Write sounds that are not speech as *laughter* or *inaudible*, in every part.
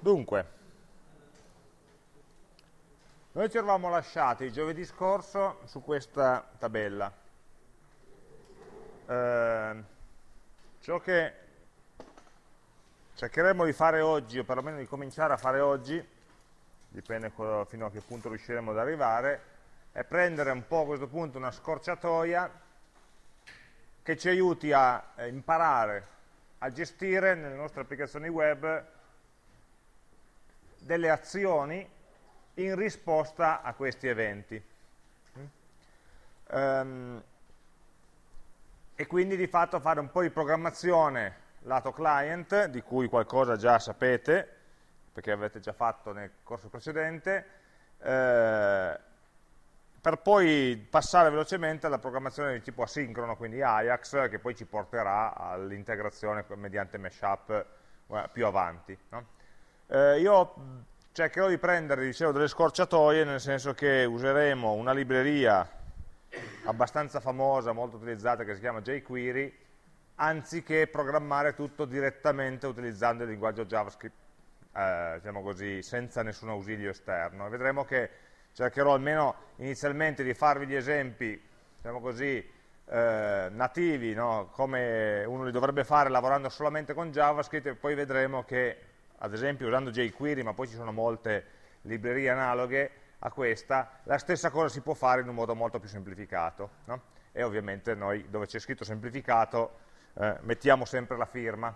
Dunque, noi ci eravamo lasciati giovedì scorso su questa tabella. Eh, ciò che cercheremo di fare oggi, o perlomeno di cominciare a fare oggi, dipende fino a che punto riusciremo ad arrivare, è prendere un po' a questo punto una scorciatoia che ci aiuti a imparare a gestire nelle nostre applicazioni web delle azioni in risposta a questi eventi. Mm? Ehm, e quindi di fatto fare un po' di programmazione lato client, di cui qualcosa già sapete, perché avete già fatto nel corso precedente, eh, per poi passare velocemente alla programmazione di tipo asincrono, quindi Ajax, che poi ci porterà all'integrazione mediante mashup eh, più avanti. No? Eh, io cercherò di prendere, dicevo, delle scorciatoie, nel senso che useremo una libreria abbastanza famosa, molto utilizzata, che si chiama jQuery, anziché programmare tutto direttamente utilizzando il linguaggio JavaScript, eh, diciamo così, senza nessun ausilio esterno. vedremo che cercherò almeno inizialmente di farvi gli esempi, diciamo così, eh, nativi, no? come uno li dovrebbe fare lavorando solamente con JavaScript e poi vedremo che ad esempio usando jQuery, ma poi ci sono molte librerie analoghe a questa, la stessa cosa si può fare in un modo molto più semplificato. No? E ovviamente noi, dove c'è scritto semplificato, eh, mettiamo sempre la firma,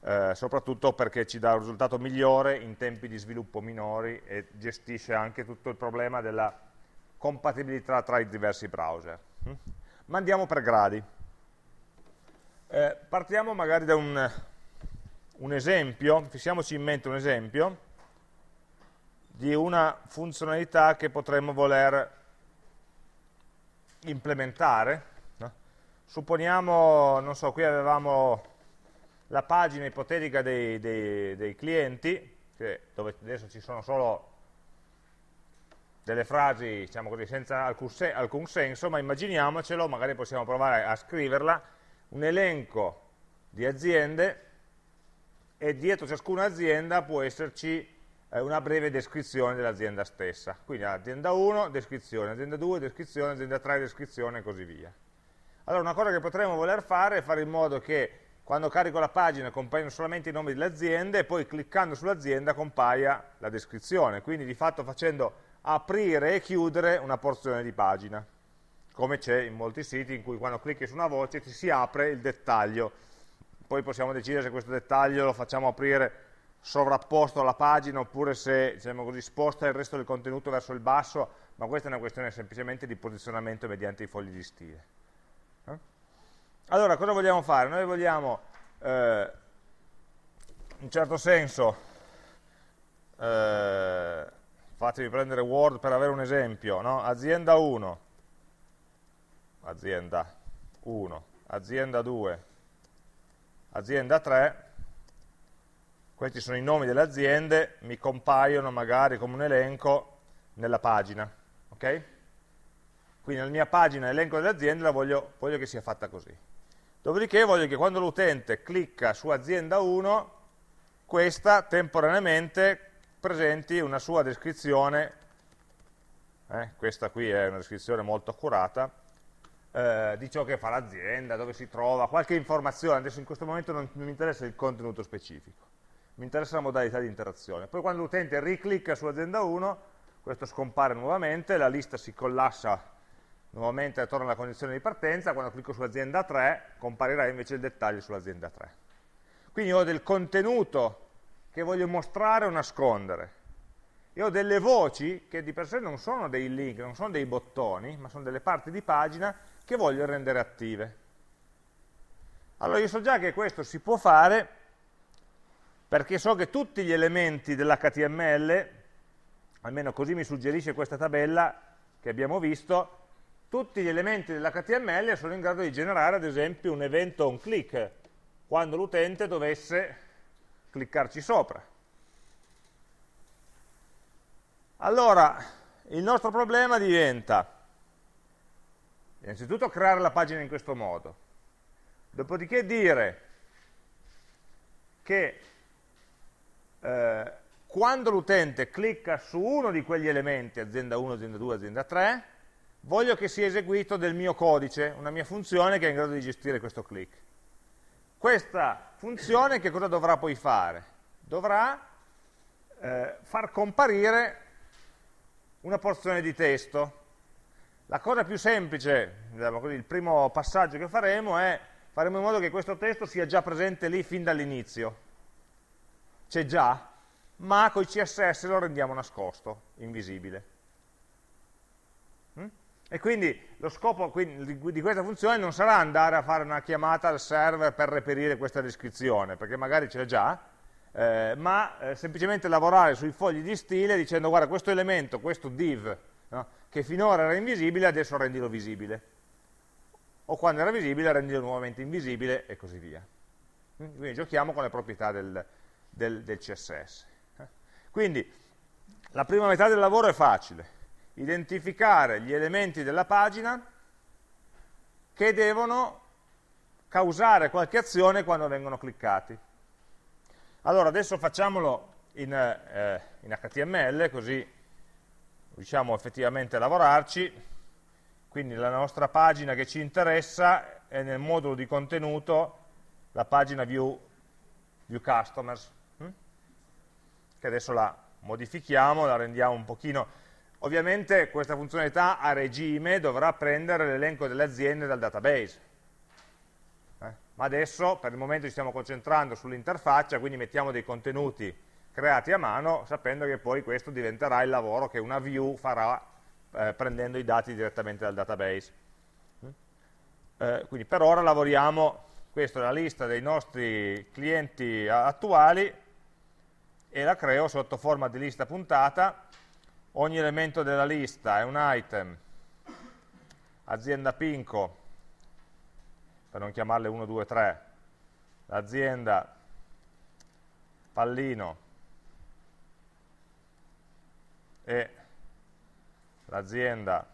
eh, soprattutto perché ci dà un risultato migliore in tempi di sviluppo minori e gestisce anche tutto il problema della compatibilità tra i diversi browser. Hm? Ma andiamo per gradi. Eh, partiamo magari da un, un esempio, fissiamoci in mente un esempio, di una funzionalità che potremmo voler implementare. Supponiamo, non so, qui avevamo la pagina ipotetica dei, dei, dei clienti, dove adesso ci sono solo delle frasi, diciamo così, senza alcun, sen alcun senso, ma immaginiamocelo, magari possiamo provare a scriverla, un elenco di aziende e dietro ciascuna azienda può esserci eh, una breve descrizione dell'azienda stessa. Quindi azienda 1, descrizione, azienda 2, descrizione, azienda 3, descrizione e così via. Allora una cosa che potremmo voler fare è fare in modo che quando carico la pagina compaiano solamente i nomi delle aziende e poi cliccando sull'azienda compaia la descrizione, quindi di fatto facendo aprire e chiudere una porzione di pagina, come c'è in molti siti in cui quando clicchi su una voce ti si apre il dettaglio poi possiamo decidere se questo dettaglio lo facciamo aprire sovrapposto alla pagina oppure se diciamo così, sposta il resto del contenuto verso il basso, ma questa è una questione semplicemente di posizionamento mediante i fogli di stile. Eh? Allora, cosa vogliamo fare? Noi vogliamo, eh, in un certo senso, eh, fatevi prendere Word per avere un esempio, no? azienda 1, azienda 1, azienda 2, azienda 3, questi sono i nomi delle aziende, mi compaiono magari come un elenco nella pagina, ok? Quindi nella mia pagina elenco delle aziende la voglio, voglio che sia fatta così. Dopodiché voglio che quando l'utente clicca su azienda 1, questa temporaneamente presenti una sua descrizione, eh, questa qui è una descrizione molto accurata, eh, di ciò che fa l'azienda, dove si trova, qualche informazione, adesso in questo momento non, mi interessa il contenuto specifico, mi interessa la modalità di interazione. Poi quando l'utente riclicca sull'azienda 1, questo scompare nuovamente, la lista si collassa nuovamente attorno alla condizione di partenza, quando clicco sull'azienda 3 comparirà invece il dettaglio sull'azienda 3. Quindi ho del contenuto che voglio mostrare o nascondere. E ho delle voci che di per sé non sono dei link, non sono dei bottoni, ma sono delle parti di pagina che voglio rendere attive. Allora io so già che questo si può fare perché so che tutti gli elementi dell'HTML, almeno così mi suggerisce questa tabella che abbiamo visto, tutti gli elementi dell'HTML sono in grado di generare ad esempio un evento on click quando l'utente dovesse cliccarci sopra. Allora, il nostro problema diventa Innanzitutto creare la pagina in questo modo, dopodiché dire che eh, quando l'utente clicca su uno di quegli elementi, azienda 1, azienda 2, azienda 3, voglio che sia eseguito del mio codice, una mia funzione che è in grado di gestire questo click. Questa funzione che cosa dovrà poi fare? Dovrà eh, far comparire una porzione di testo la cosa più semplice, diciamo il primo passaggio che faremo è faremo in modo che questo testo sia già presente lì fin dall'inizio. C'è già, ma con i CSS lo rendiamo nascosto, invisibile. Mm? E quindi lo scopo di questa funzione non sarà andare a fare una chiamata al server per reperire questa descrizione, perché magari c'è già, eh, ma eh, semplicemente lavorare sui fogli di stile dicendo guarda questo elemento, questo div, no? che finora era invisibile adesso rendilo visibile o quando era visibile rendilo nuovamente invisibile e così via mm? quindi giochiamo con le proprietà del, del, del CSS quindi la prima metà del lavoro è facile identificare gli elementi della pagina che devono causare qualche azione quando vengono cliccati. Allora adesso facciamolo in, eh, in HTML così riusciamo effettivamente a lavorarci, quindi la nostra pagina che ci interessa è nel modulo di contenuto la pagina view, view customers, hm? che adesso la modifichiamo, la rendiamo un pochino... Ovviamente questa funzionalità a regime dovrà prendere l'elenco delle aziende dal database, eh? ma adesso per il momento ci stiamo concentrando sull'interfaccia, quindi mettiamo dei contenuti creati a mano sapendo che poi questo diventerà il lavoro che una view farà eh, prendendo i dati direttamente dal database. Mm? Eh, quindi per ora lavoriamo, questa è la lista dei nostri clienti attuali e la creo sotto forma di lista puntata, ogni elemento della lista è un item, azienda Pinco, per non chiamarle 1, 2, 3, l'azienda Pallino, e l'azienda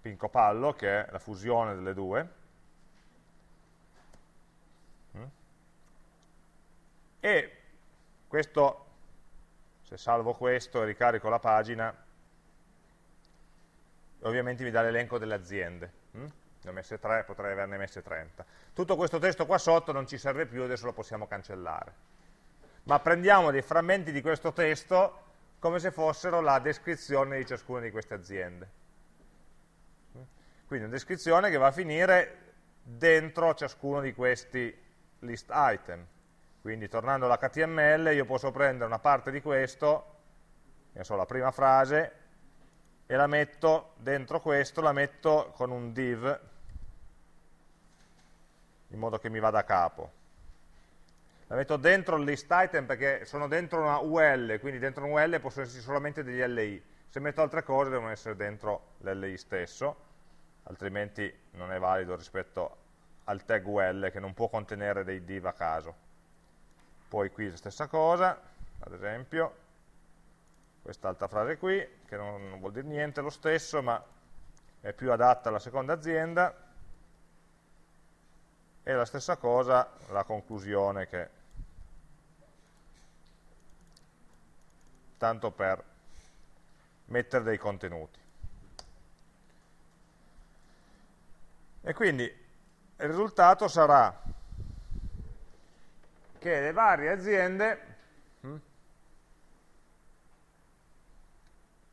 Pinco Pallo, che è la fusione delle due, mm, e questo, se salvo questo e ricarico la pagina, ovviamente mi dà l'elenco delle aziende. Mm? Ne ho messe 3, potrei averne messe 30. Tutto questo testo qua sotto non ci serve più, adesso lo possiamo cancellare. Ma prendiamo dei frammenti di questo testo come se fossero la descrizione di ciascuna di queste aziende. Quindi una descrizione che va a finire dentro ciascuno di questi list item. Quindi tornando all'HTML io posso prendere una parte di questo, so, la prima frase, e la metto dentro questo, la metto con un div, in modo che mi vada a capo la metto dentro il list item perché sono dentro una UL, quindi dentro un UL possono esserci solamente degli LI, se metto altre cose devono essere dentro l'LI stesso, altrimenti non è valido rispetto al tag UL che non può contenere dei div a caso. Poi qui la stessa cosa, ad esempio, quest'altra frase qui, che non, non vuol dire niente, lo stesso, ma è più adatta alla seconda azienda, e la stessa cosa la conclusione che tanto per mettere dei contenuti. E quindi il risultato sarà che le varie aziende hm,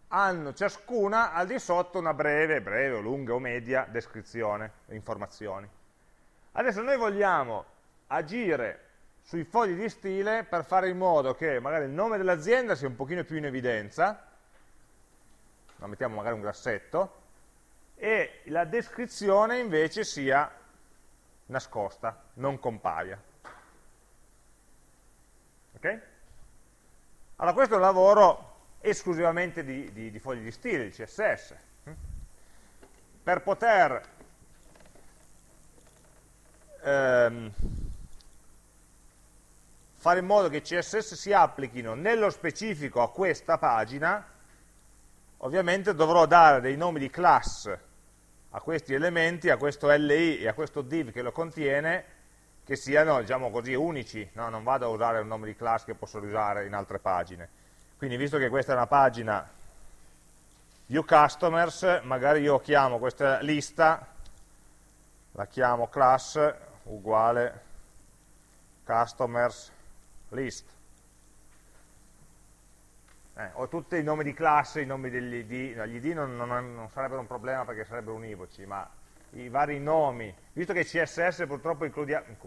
hanno ciascuna al di sotto una breve, breve o lunga o media descrizione, informazioni. Adesso noi vogliamo agire sui fogli di stile per fare in modo che magari il nome dell'azienda sia un pochino più in evidenza, ma mettiamo magari un grassetto, e la descrizione invece sia nascosta, non compaia. Ok? Allora questo è un lavoro esclusivamente di, di, di fogli di stile, di CSS. Mm? Per poter ehm, fare in modo che i CSS si applichino nello specifico a questa pagina, ovviamente dovrò dare dei nomi di class a questi elementi, a questo li e a questo div che lo contiene, che siano, diciamo così, unici, no, non vado a usare un nome di class che posso usare in altre pagine. Quindi visto che questa è una pagina uCustomers, magari io chiamo questa lista, la chiamo class uguale customers list. Eh, ho tutti i nomi di classe, i nomi degli ID, no, gli ID non, non, non sarebbero un problema perché sarebbero univoci, ma i vari nomi, visto che CSS purtroppo,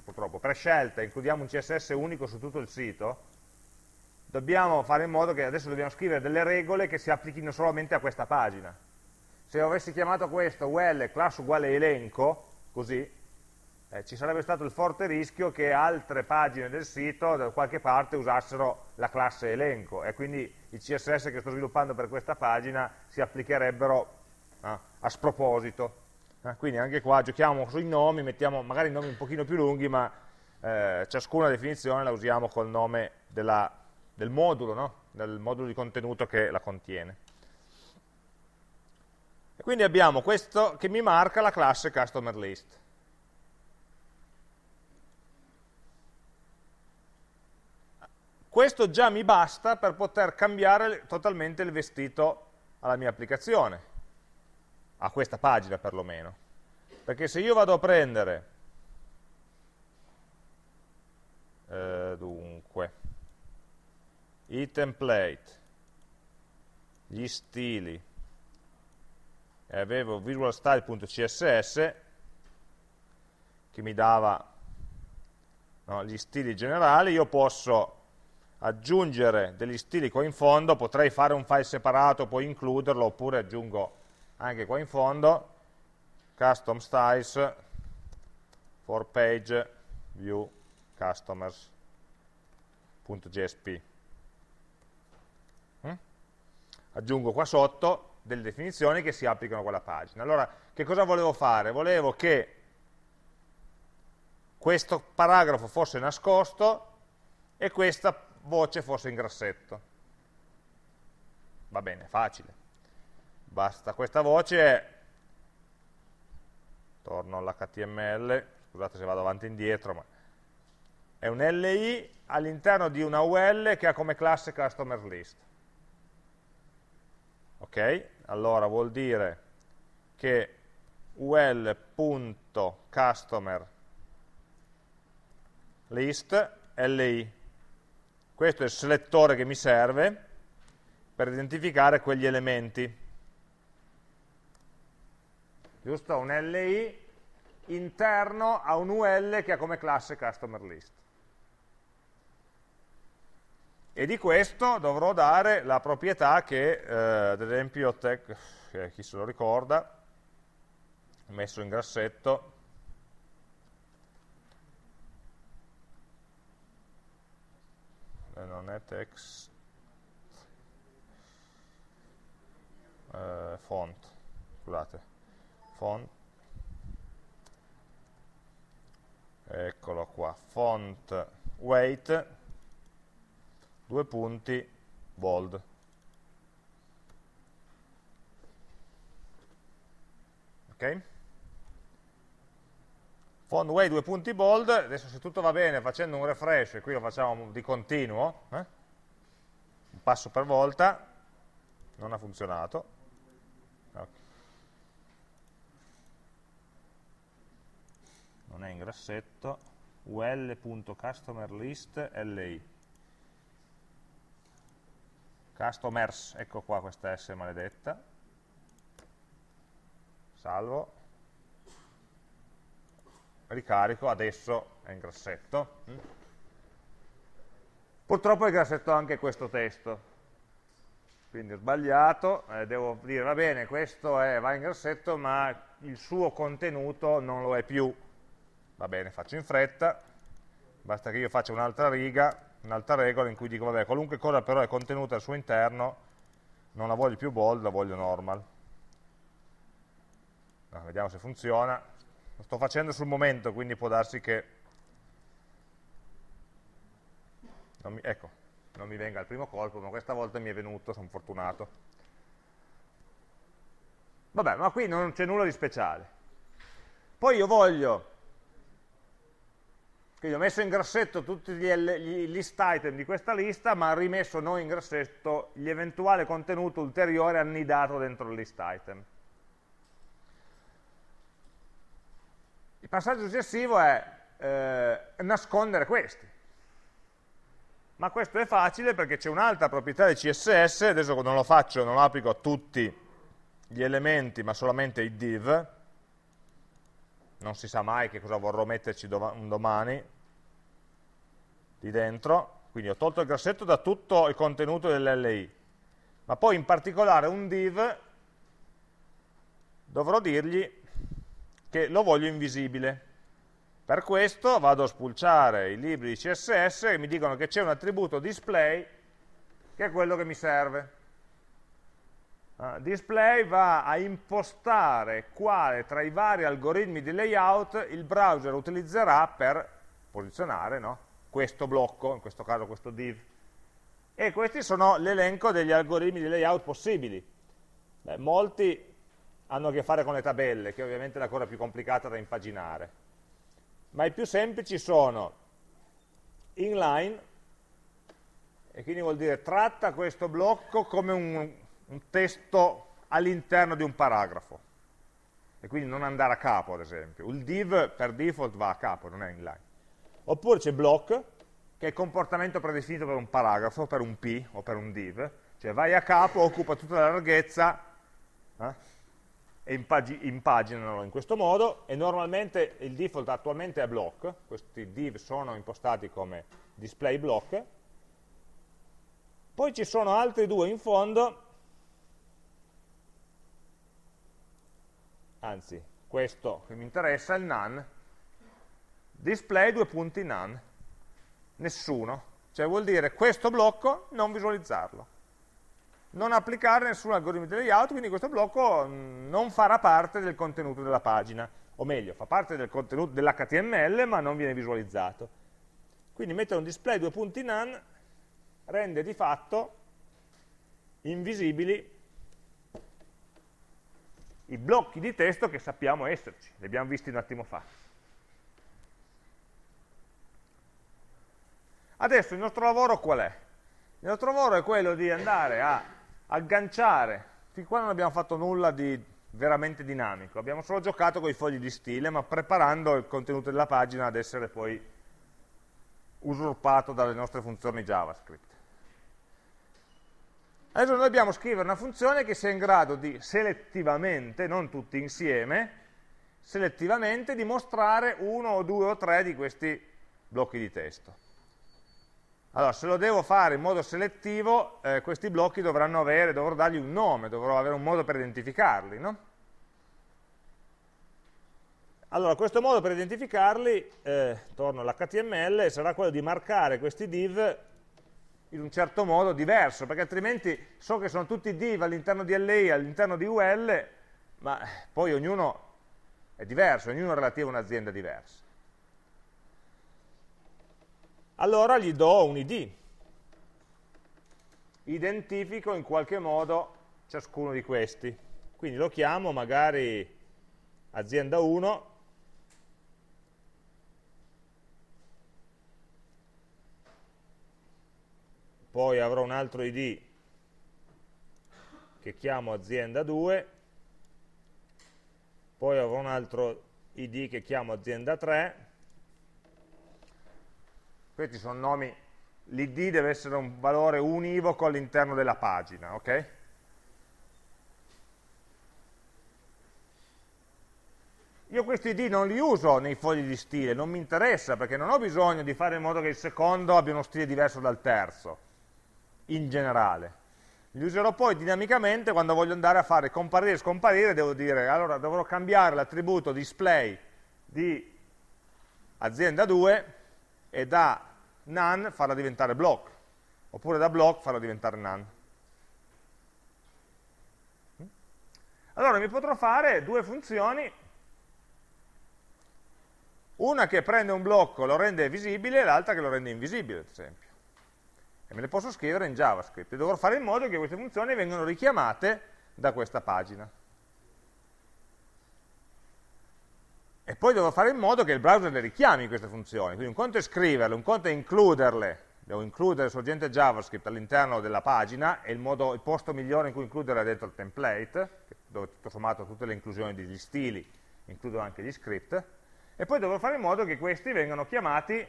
purtroppo per scelta includiamo un CSS unico su tutto il sito, dobbiamo fare in modo che adesso dobbiamo scrivere delle regole che si applichino solamente a questa pagina. Se avessi chiamato questo well class uguale elenco, così, eh, ci sarebbe stato il forte rischio che altre pagine del sito da qualche parte usassero la classe elenco e quindi i CSS che sto sviluppando per questa pagina si applicherebbero eh, a sproposito. Eh, quindi anche qua giochiamo sui nomi, mettiamo magari nomi un pochino più lunghi, ma eh, ciascuna definizione la usiamo col nome della, del modulo, no? del modulo di contenuto che la contiene. E quindi abbiamo questo che mi marca la classe CustomerList questo già mi basta per poter cambiare totalmente il vestito alla mia applicazione, a questa pagina perlomeno. Perché se io vado a prendere, eh, dunque, i template, gli stili, e avevo visualstyle.css che mi dava no, gli stili generali, io posso aggiungere degli stili qua in fondo, potrei fare un file separato, poi includerlo, oppure aggiungo anche qua in fondo, custom styles for page view customers.jsp. Mm? Aggiungo qua sotto delle definizioni che si applicano a quella pagina. Allora, che cosa volevo fare? Volevo che questo paragrafo fosse nascosto e questa voce fosse in grassetto. Va bene, facile. Basta, questa voce torno all'HTML, scusate se vado avanti e indietro, ma è un LI all'interno di una UL che ha come classe customer list. Ok? Allora vuol dire che ul.customer list LI questo è il selettore che mi serve per identificare quegli elementi. Giusto? Un LI interno a un UL che ha come classe customer list. E di questo dovrò dare la proprietà che, eh, ad esempio, tech, eh, chi se lo ricorda, messo in grassetto, e eh, non è text eh, font scusate font eccolo qua font weight due punti bold ok fondway due punti bold, adesso se tutto va bene facendo un refresh, e qui lo facciamo di continuo, eh? un passo per volta, non ha funzionato. Non è in grassetto, ul.customerlistli. Customers, ecco qua questa S maledetta. Salvo, ricarico, adesso è in grassetto. Purtroppo è grassetto anche questo testo, quindi ho sbagliato, eh, devo dire va bene, questo è, va in grassetto ma il suo contenuto non lo è più, va bene, faccio in fretta, basta che io faccia un'altra riga, un'altra regola in cui dico vabbè qualunque cosa però è contenuta al suo interno non la voglio più bold, la voglio normal. No, ah, vediamo se funziona, lo sto facendo sul momento, quindi può darsi che... Non mi, ecco, non mi venga il primo colpo, ma questa volta mi è venuto, sono fortunato. Vabbè, ma qui non c'è nulla di speciale. Poi io voglio, quindi ho messo in grassetto tutti gli, list item di questa lista, ma ho rimesso non in grassetto l'eventuale contenuto ulteriore annidato dentro il list item. passaggio successivo è eh, nascondere questi. Ma questo è facile perché c'è un'altra proprietà di CSS, adesso non lo faccio, non lo applico a tutti gli elementi, ma solamente i div, non si sa mai che cosa vorrò metterci doma un domani lì dentro, quindi ho tolto il grassetto da tutto il contenuto dell'LI, ma poi in particolare un div dovrò dirgli che lo voglio invisibile. Per questo vado a spulciare i libri di CSS che mi dicono che c'è un attributo display che è quello che mi serve. Uh, display va a impostare quale tra i vari algoritmi di layout il browser utilizzerà per posizionare no? questo blocco, in questo caso questo div. E questi sono l'elenco degli algoritmi di layout possibili. Beh, molti hanno a che fare con le tabelle, che è ovviamente è la cosa più complicata da impaginare. Ma i più semplici sono inline, e quindi vuol dire tratta questo blocco come un, un testo all'interno di un paragrafo, e quindi non andare a capo, ad esempio. Il div per default va a capo, non è inline. Oppure c'è block, che è il comportamento predefinito per un paragrafo, per un P o per un div, cioè vai a capo, occupa tutta la larghezza, eh? e impag impaginano in questo modo e normalmente il default attualmente è block, questi div sono impostati come display block, poi ci sono altri due in fondo, anzi questo che mi interessa è il none, display due punti none, nessuno, cioè vuol dire questo blocco non visualizzarlo non applicare nessun algoritmo di layout, quindi questo blocco mm, non farà parte del contenuto della pagina, o meglio, fa parte del contenuto dell'HTML ma non viene visualizzato. Quindi mettere un display due punti none rende di fatto invisibili i blocchi di testo che sappiamo esserci, li abbiamo visti un attimo fa. Adesso il nostro lavoro qual è? Il nostro lavoro è quello di andare a agganciare, fin qua non abbiamo fatto nulla di veramente dinamico, abbiamo solo giocato con i fogli di stile, ma preparando il contenuto della pagina ad essere poi usurpato dalle nostre funzioni JavaScript. Adesso noi dobbiamo scrivere una funzione che sia in grado di selettivamente, non tutti insieme, selettivamente di mostrare uno o due o tre di questi blocchi di testo. Allora, se lo devo fare in modo selettivo, eh, questi blocchi dovranno avere, dovrò dargli un nome, dovrò avere un modo per identificarli, no? Allora, questo modo per identificarli, eh, torno all'HTML, sarà quello di marcare questi div in un certo modo diverso, perché altrimenti so che sono tutti div all'interno di LA, all'interno di UL, ma poi ognuno è diverso, ognuno è relativo a un'azienda diversa allora gli do un id. Identifico in qualche modo ciascuno di questi. Quindi lo chiamo magari azienda 1 poi avrò un altro id che chiamo azienda 2 poi avrò un altro id che chiamo azienda 3 questi sono nomi, l'id deve essere un valore univoco all'interno della pagina, ok? Io questi id non li uso nei fogli di stile, non mi interessa perché non ho bisogno di fare in modo che il secondo abbia uno stile diverso dal terzo, in generale. Li userò poi dinamicamente quando voglio andare a fare comparire e scomparire, devo dire, allora dovrò cambiare l'attributo display di azienda 2 e da none farla diventare block, oppure da block farla diventare none. Allora mi potrò fare due funzioni, una che prende un blocco, lo rende visibile, e l'altra che lo rende invisibile, ad esempio. E me le posso scrivere in JavaScript. E dovrò fare in modo che queste funzioni vengano richiamate da questa pagina. e poi devo fare in modo che il browser le richiami queste funzioni, quindi un conto è scriverle, un conto è includerle, devo includere il sorgente JavaScript all'interno della pagina, è il, modo, il, posto migliore in cui includerla è dentro il template, dove tutto sommato tutte le inclusioni degli stili includono anche gli script, e poi devo fare in modo che questi vengano chiamati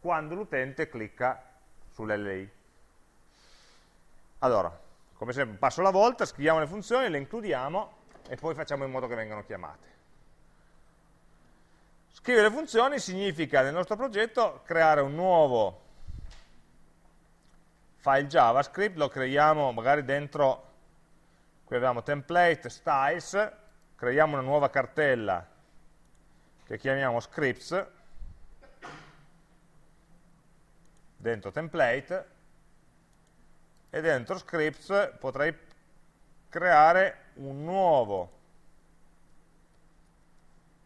quando l'utente clicca sull'LI. Allora, come sempre, passo alla volta, scriviamo le funzioni, le includiamo e poi facciamo in modo che vengano chiamate. Scrivere funzioni significa nel nostro progetto creare un nuovo file JavaScript, lo creiamo magari dentro, qui abbiamo template, styles, creiamo una nuova cartella che chiamiamo scripts, dentro template, e dentro scripts potrei creare un nuovo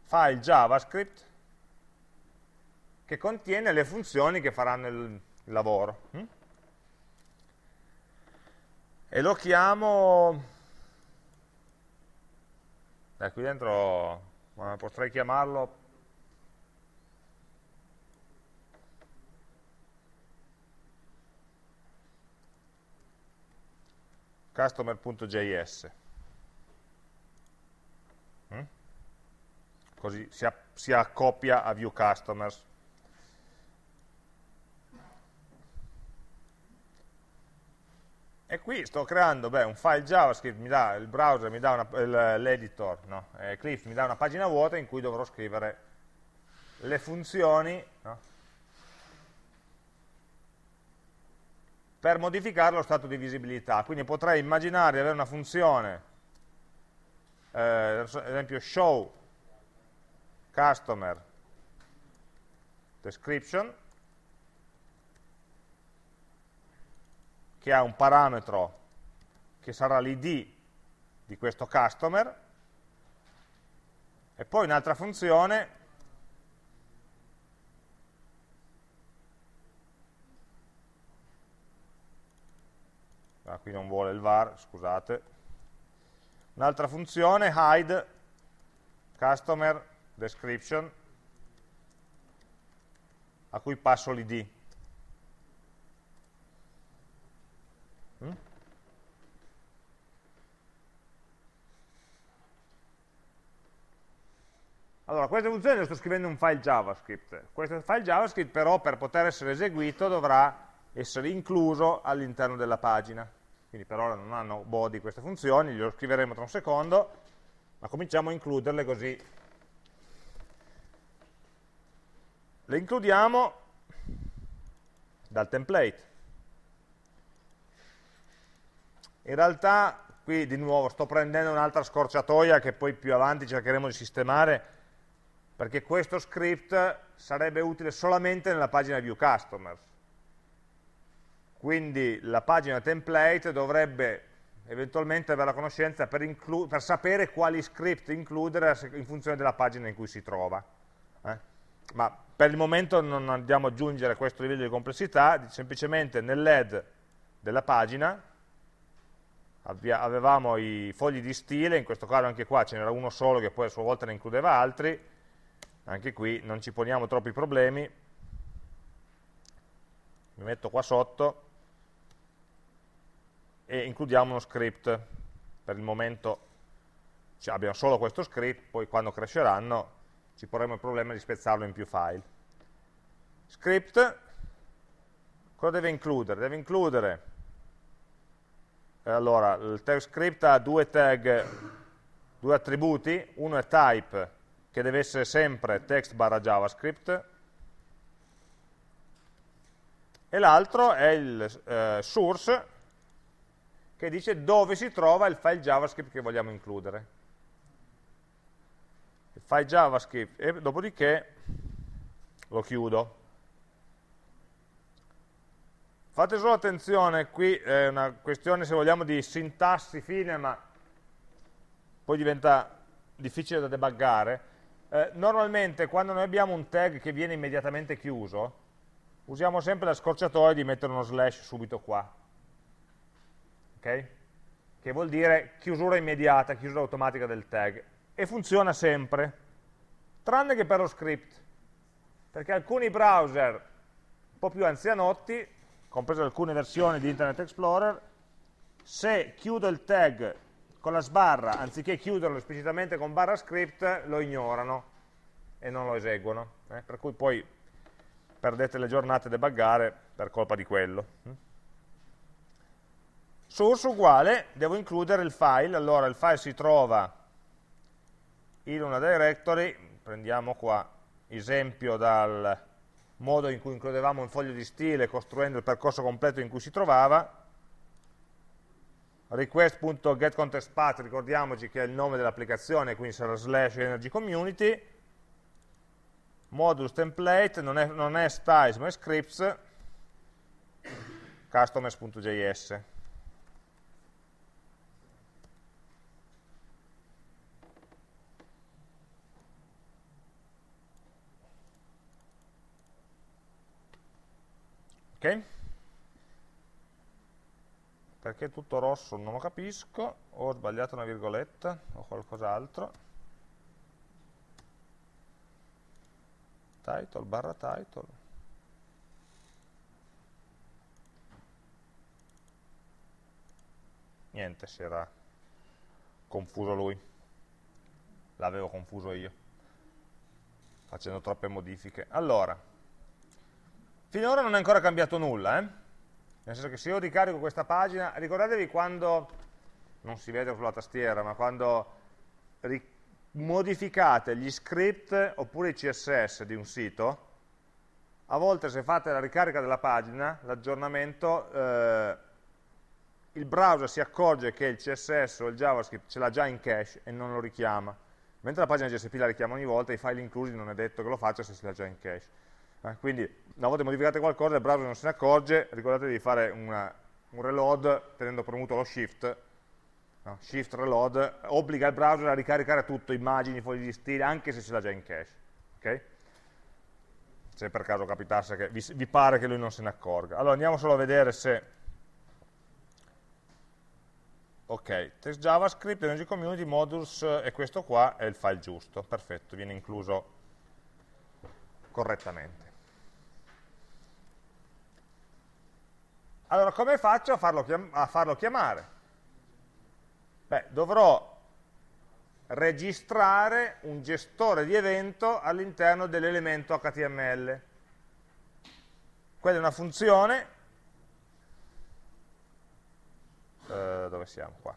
file JavaScript che contiene le funzioni che faranno il lavoro. Hm? E lo chiamo... Dai, qui dentro potrei chiamarlo... customer.js così si, si accoppia a view customers. E qui sto creando beh, un file JavaScript, mi dà, il browser mi dà l'editor, no? Eclipse mi dà una pagina vuota in cui dovrò scrivere le funzioni no? per modificare lo stato di visibilità. Quindi potrei immaginare di avere una funzione, eh, ad esempio show customer description che ha un parametro che sarà l'id di questo customer e poi un'altra funzione ah, qui non vuole il var, scusate un'altra funzione hide customer description a cui passo l'id. Mm? Allora, questa funzione io sto scrivendo un file JavaScript. Questo file JavaScript però per poter essere eseguito dovrà essere incluso all'interno della pagina. Quindi per ora non hanno body queste funzioni, le scriveremo tra un secondo, ma cominciamo a includerle così le includiamo dal template. In realtà qui di nuovo sto prendendo un'altra scorciatoia che poi più avanti cercheremo di sistemare perché questo script sarebbe utile solamente nella pagina view customers. Quindi la pagina template dovrebbe eventualmente avere la conoscenza per, per sapere quali script includere in funzione della pagina in cui si trova. Eh? Ma per il momento non andiamo ad aggiungere questo livello di complessità, semplicemente nell'head della pagina avevamo i fogli di stile, in questo caso anche qua ce n'era uno solo che poi a sua volta ne includeva altri, anche qui non ci poniamo troppi problemi, mi metto qua sotto e includiamo uno script, per il momento abbiamo solo questo script, poi quando cresceranno ci porremo il problema di spezzarlo in più file. Script, cosa deve includere? Deve includere, eh, allora, il tag script ha due tag, due attributi, uno è type, che deve essere sempre text barra javascript, e l'altro è il eh, source, che dice dove si trova il file javascript che vogliamo includere fai JavaScript e dopodiché lo chiudo. Fate solo attenzione, qui è una questione se vogliamo di sintassi fine, ma poi diventa difficile da debuggare. Eh, normalmente quando noi abbiamo un tag che viene immediatamente chiuso, usiamo sempre la scorciatoia di mettere uno slash subito qua. Ok? Che vuol dire chiusura immediata, chiusura automatica del tag e funziona sempre, tranne che per lo script, perché alcuni browser un po' più anzianotti, compreso alcune versioni di Internet Explorer, se chiudo il tag con la sbarra, anziché chiuderlo esplicitamente con barra script, lo ignorano e non lo eseguono, eh? per cui poi perdete le giornate a debuggare per colpa di quello. Source uguale, devo includere il file, allora il file si trova in una directory, prendiamo qua esempio dal modo in cui includevamo un foglio di stile costruendo il percorso completo in cui si trovava, request.getContestPath, ricordiamoci che è il nome dell'applicazione, quindi sarà slash energy community, modulus template, non è, non è styles ma è scripts, customers.js. ok? Perché tutto rosso non lo capisco, ho sbagliato una virgoletta o qualcos'altro. Title, barra title. Niente, si era confuso lui. L'avevo confuso io, facendo troppe modifiche. Allora, Finora non è ancora cambiato nulla, eh? nel senso che se io ricarico questa pagina, ricordatevi quando, non si vede sulla tastiera, ma quando modificate gli script oppure i CSS di un sito, a volte se fate la ricarica della pagina, l'aggiornamento, eh, il browser si accorge che il CSS o il JavaScript ce l'ha già in cache e non lo richiama, mentre la pagina GSP la richiama ogni volta, i file inclusi non è detto che lo faccia se ce l'ha già in cache. Ah, quindi una volta modificate qualcosa il browser non se ne accorge, ricordatevi di fare una, un reload tenendo premuto lo shift, no? shift reload, obbliga il browser a ricaricare tutto, immagini, fogli di stile, anche se ce l'ha già in cache. Okay? Se per caso capitasse che vi, vi pare che lui non se ne accorga. Allora andiamo solo a vedere se ok, test javascript, energy community, modules e questo qua è il file giusto, perfetto, viene incluso correttamente. Allora, come faccio a farlo, a farlo chiamare? Beh, dovrò registrare un gestore di evento all'interno dell'elemento HTML. Quella è una funzione, eh, dove siamo qua?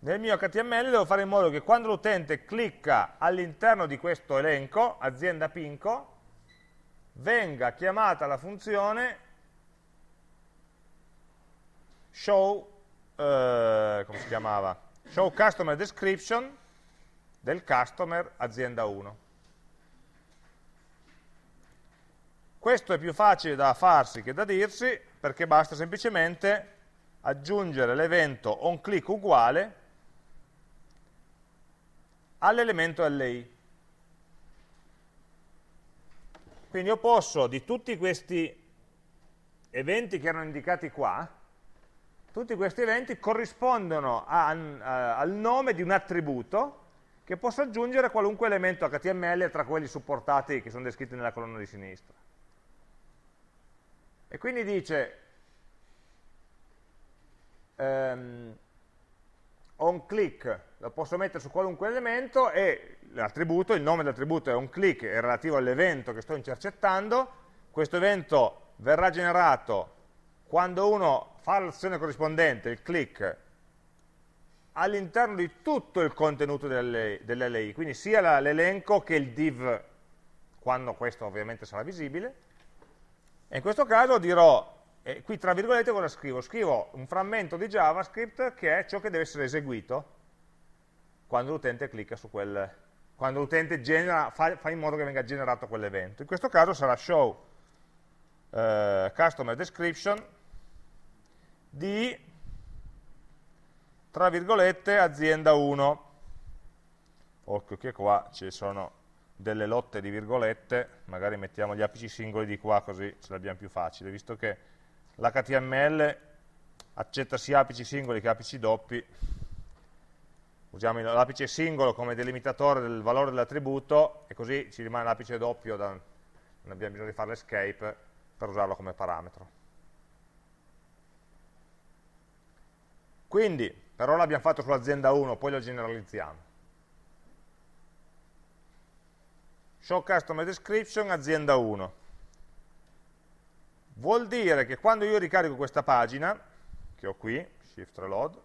Nel mio HTML devo fare in modo che quando l'utente clicca all'interno di questo elenco, azienda Pinco, venga chiamata la funzione show, eh, come si chiamava? show customer description del customer azienda 1. Questo è più facile da farsi che da dirsi perché basta semplicemente aggiungere l'evento onClick uguale all'elemento LI. Quindi io posso di tutti questi eventi che erano indicati qua, tutti questi eventi corrispondono a, a, al nome di un attributo che posso aggiungere a qualunque elemento HTML tra quelli supportati che sono descritti nella colonna di sinistra. E quindi dice, um, on click lo posso mettere su qualunque elemento e l'attributo, il nome dell'attributo è on click, è relativo all'evento che sto intercettando, questo evento verrà generato quando uno fa l'azione corrispondente, il click, all'interno di tutto il contenuto dell'LI, quindi sia l'elenco che il div, quando questo ovviamente sarà visibile, e in questo caso dirò e qui tra virgolette cosa scrivo? Scrivo un frammento di JavaScript che è ciò che deve essere eseguito quando l'utente clicca su quel, quando l'utente genera, fa, fa, in modo che venga generato quell'evento. In questo caso sarà show eh, customer description di, tra virgolette, azienda 1. Occhio che qua ci sono delle lotte di virgolette, magari mettiamo gli apici singoli di qua così ce l'abbiamo più facile, visto che l'HTML accetta sia apici singoli che apici doppi, usiamo l'apice singolo come delimitatore del valore dell'attributo e così ci rimane l'apice doppio, da, non abbiamo bisogno di fare l'escape per usarlo come parametro. Quindi, per ora l'abbiamo fatto sull'azienda 1, poi lo generalizziamo. Show Customer Description, azienda 1 vuol dire che quando io ricarico questa pagina, che ho qui, shift reload,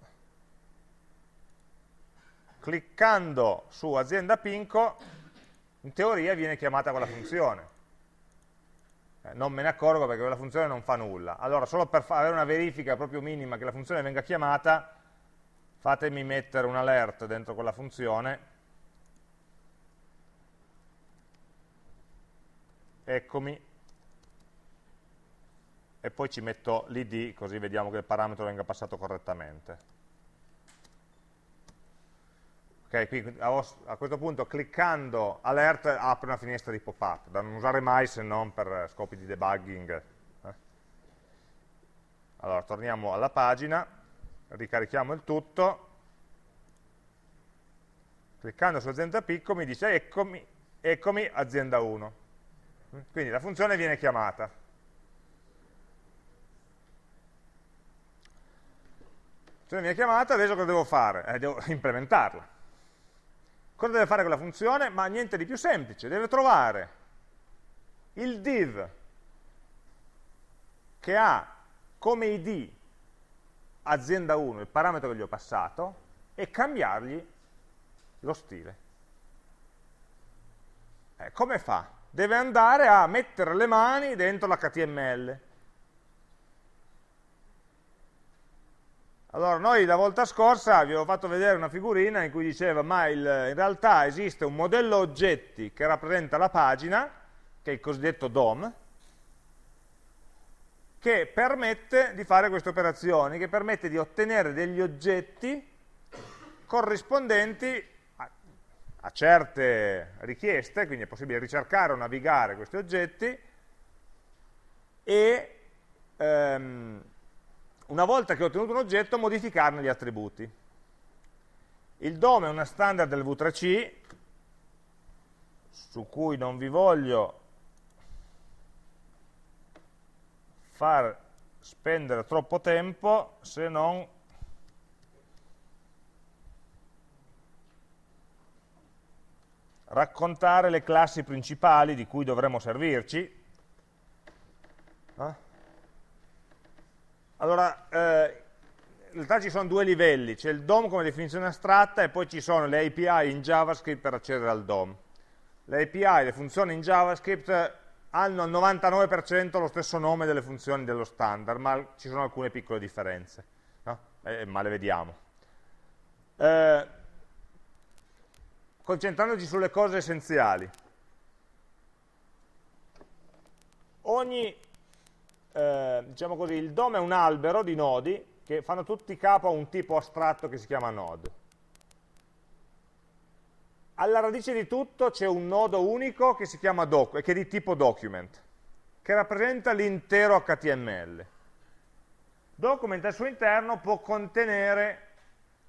cliccando su azienda Pinco, in teoria viene chiamata quella funzione. Eh, non me ne accorgo perché quella funzione non fa nulla. Allora, solo per avere una verifica proprio minima che la funzione venga chiamata, fatemi mettere un alert dentro quella funzione. Eccomi, e poi ci metto l'id così vediamo che il parametro venga passato correttamente. Ok, qui a questo punto cliccando alert apre una finestra di pop-up, da non usare mai se non per scopi di debugging. Eh. Allora, torniamo alla pagina, ricarichiamo il tutto, cliccando su azienda picco mi dice eccomi, eccomi azienda 1. Quindi la funzione viene chiamata. C'è la mia chiamata, adesso cosa devo fare? Eh, devo *laughs* implementarla. Cosa deve fare quella funzione? Ma niente di più semplice, deve trovare il div che ha come id azienda 1 il parametro che gli ho passato e cambiargli lo stile. Eh, come fa? Deve andare a mettere le mani dentro l'HTML Allora, noi la volta scorsa vi avevo fatto vedere una figurina in cui diceva ma il, in realtà esiste un modello oggetti che rappresenta la pagina, che è il cosiddetto DOM, che permette di fare queste operazioni, che permette di ottenere degli oggetti corrispondenti a, a certe richieste, quindi è possibile ricercare o navigare questi oggetti, e... Ehm, una volta che ho ottenuto un oggetto, modificarne gli attributi. Il DOM è una standard del V3C, su cui non vi voglio far spendere troppo tempo, se non raccontare le classi principali di cui dovremmo servirci, Allora, eh, in realtà ci sono due livelli, c'è il DOM come definizione astratta e poi ci sono le API in JavaScript per accedere al DOM. Le API, le funzioni in JavaScript hanno al 99% lo stesso nome delle funzioni dello standard, ma ci sono alcune piccole differenze, no? eh, ma le vediamo. Eh, concentrandoci sulle cose essenziali, ogni eh, diciamo così, il DOM è un albero di nodi che fanno tutti capo a un tipo astratto che si chiama node. Alla radice di tutto c'è un nodo unico che si chiama doc, che è di tipo document, che rappresenta l'intero HTML. Document al suo interno può contenere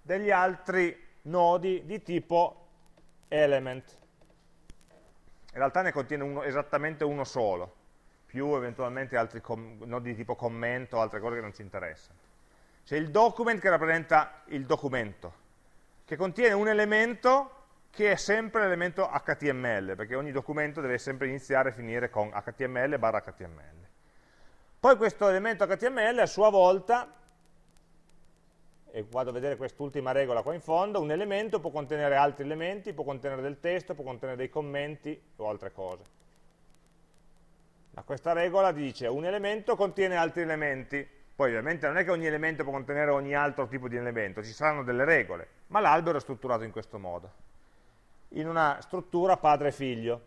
degli altri nodi di tipo element. In realtà ne contiene uno, esattamente uno solo, più eventualmente altri nodi di tipo commento, altre cose che non ci interessano. C'è il document che rappresenta il documento, che contiene un elemento che è sempre l'elemento HTML, perché ogni documento deve sempre iniziare e finire con HTML barra HTML. Poi questo elemento HTML a sua volta, e vado a vedere quest'ultima regola qua in fondo, un elemento può contenere altri elementi, può contenere del testo, può contenere dei commenti o altre cose. Ma questa regola dice un elemento contiene altri elementi. Poi ovviamente non è che ogni elemento può contenere ogni altro tipo di elemento, ci saranno delle regole, ma l'albero è strutturato in questo modo, in una struttura padre-figlio.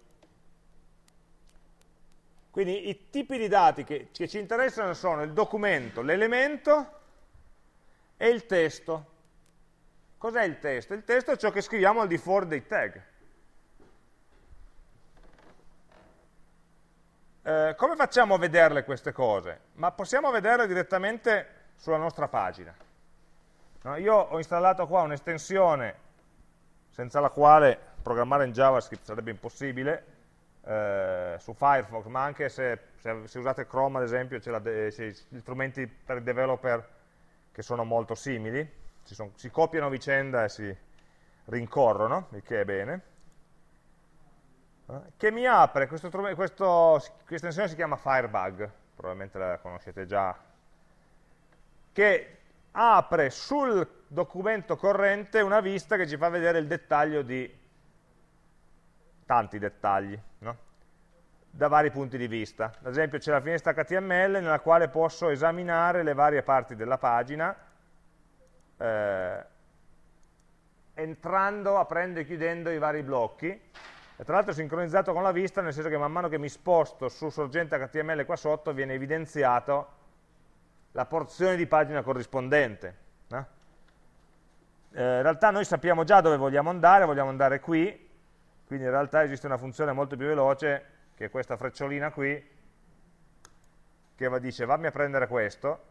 Quindi i tipi di dati che, che ci interessano sono il documento, l'elemento e il testo. Cos'è il testo? Il testo è ciò che scriviamo al di fuori dei tag. Eh, come facciamo a vederle queste cose? Ma possiamo vederle direttamente sulla nostra pagina. No, io ho installato qua un'estensione senza la quale programmare in JavaScript sarebbe impossibile, eh, su Firefox, ma anche se, se, se usate Chrome ad esempio, c'è strumenti per i developer che sono molto simili, si, son, si copiano a vicenda e si rincorrono, il che è bene che mi apre, questo, questo, questa estensione si chiama Firebug, probabilmente la conoscete già, che apre sul documento corrente una vista che ci fa vedere il dettaglio di tanti dettagli, no? da vari punti di vista. Ad esempio c'è la finestra HTML nella quale posso esaminare le varie parti della pagina eh, entrando, aprendo e chiudendo i vari blocchi e tra l'altro è sincronizzato con la vista nel senso che man mano che mi sposto su sorgente HTML qua sotto viene evidenziato la porzione di pagina corrispondente no? eh, in realtà noi sappiamo già dove vogliamo andare vogliamo andare qui quindi in realtà esiste una funzione molto più veloce che è questa frecciolina qui che va, dice vammi a prendere questo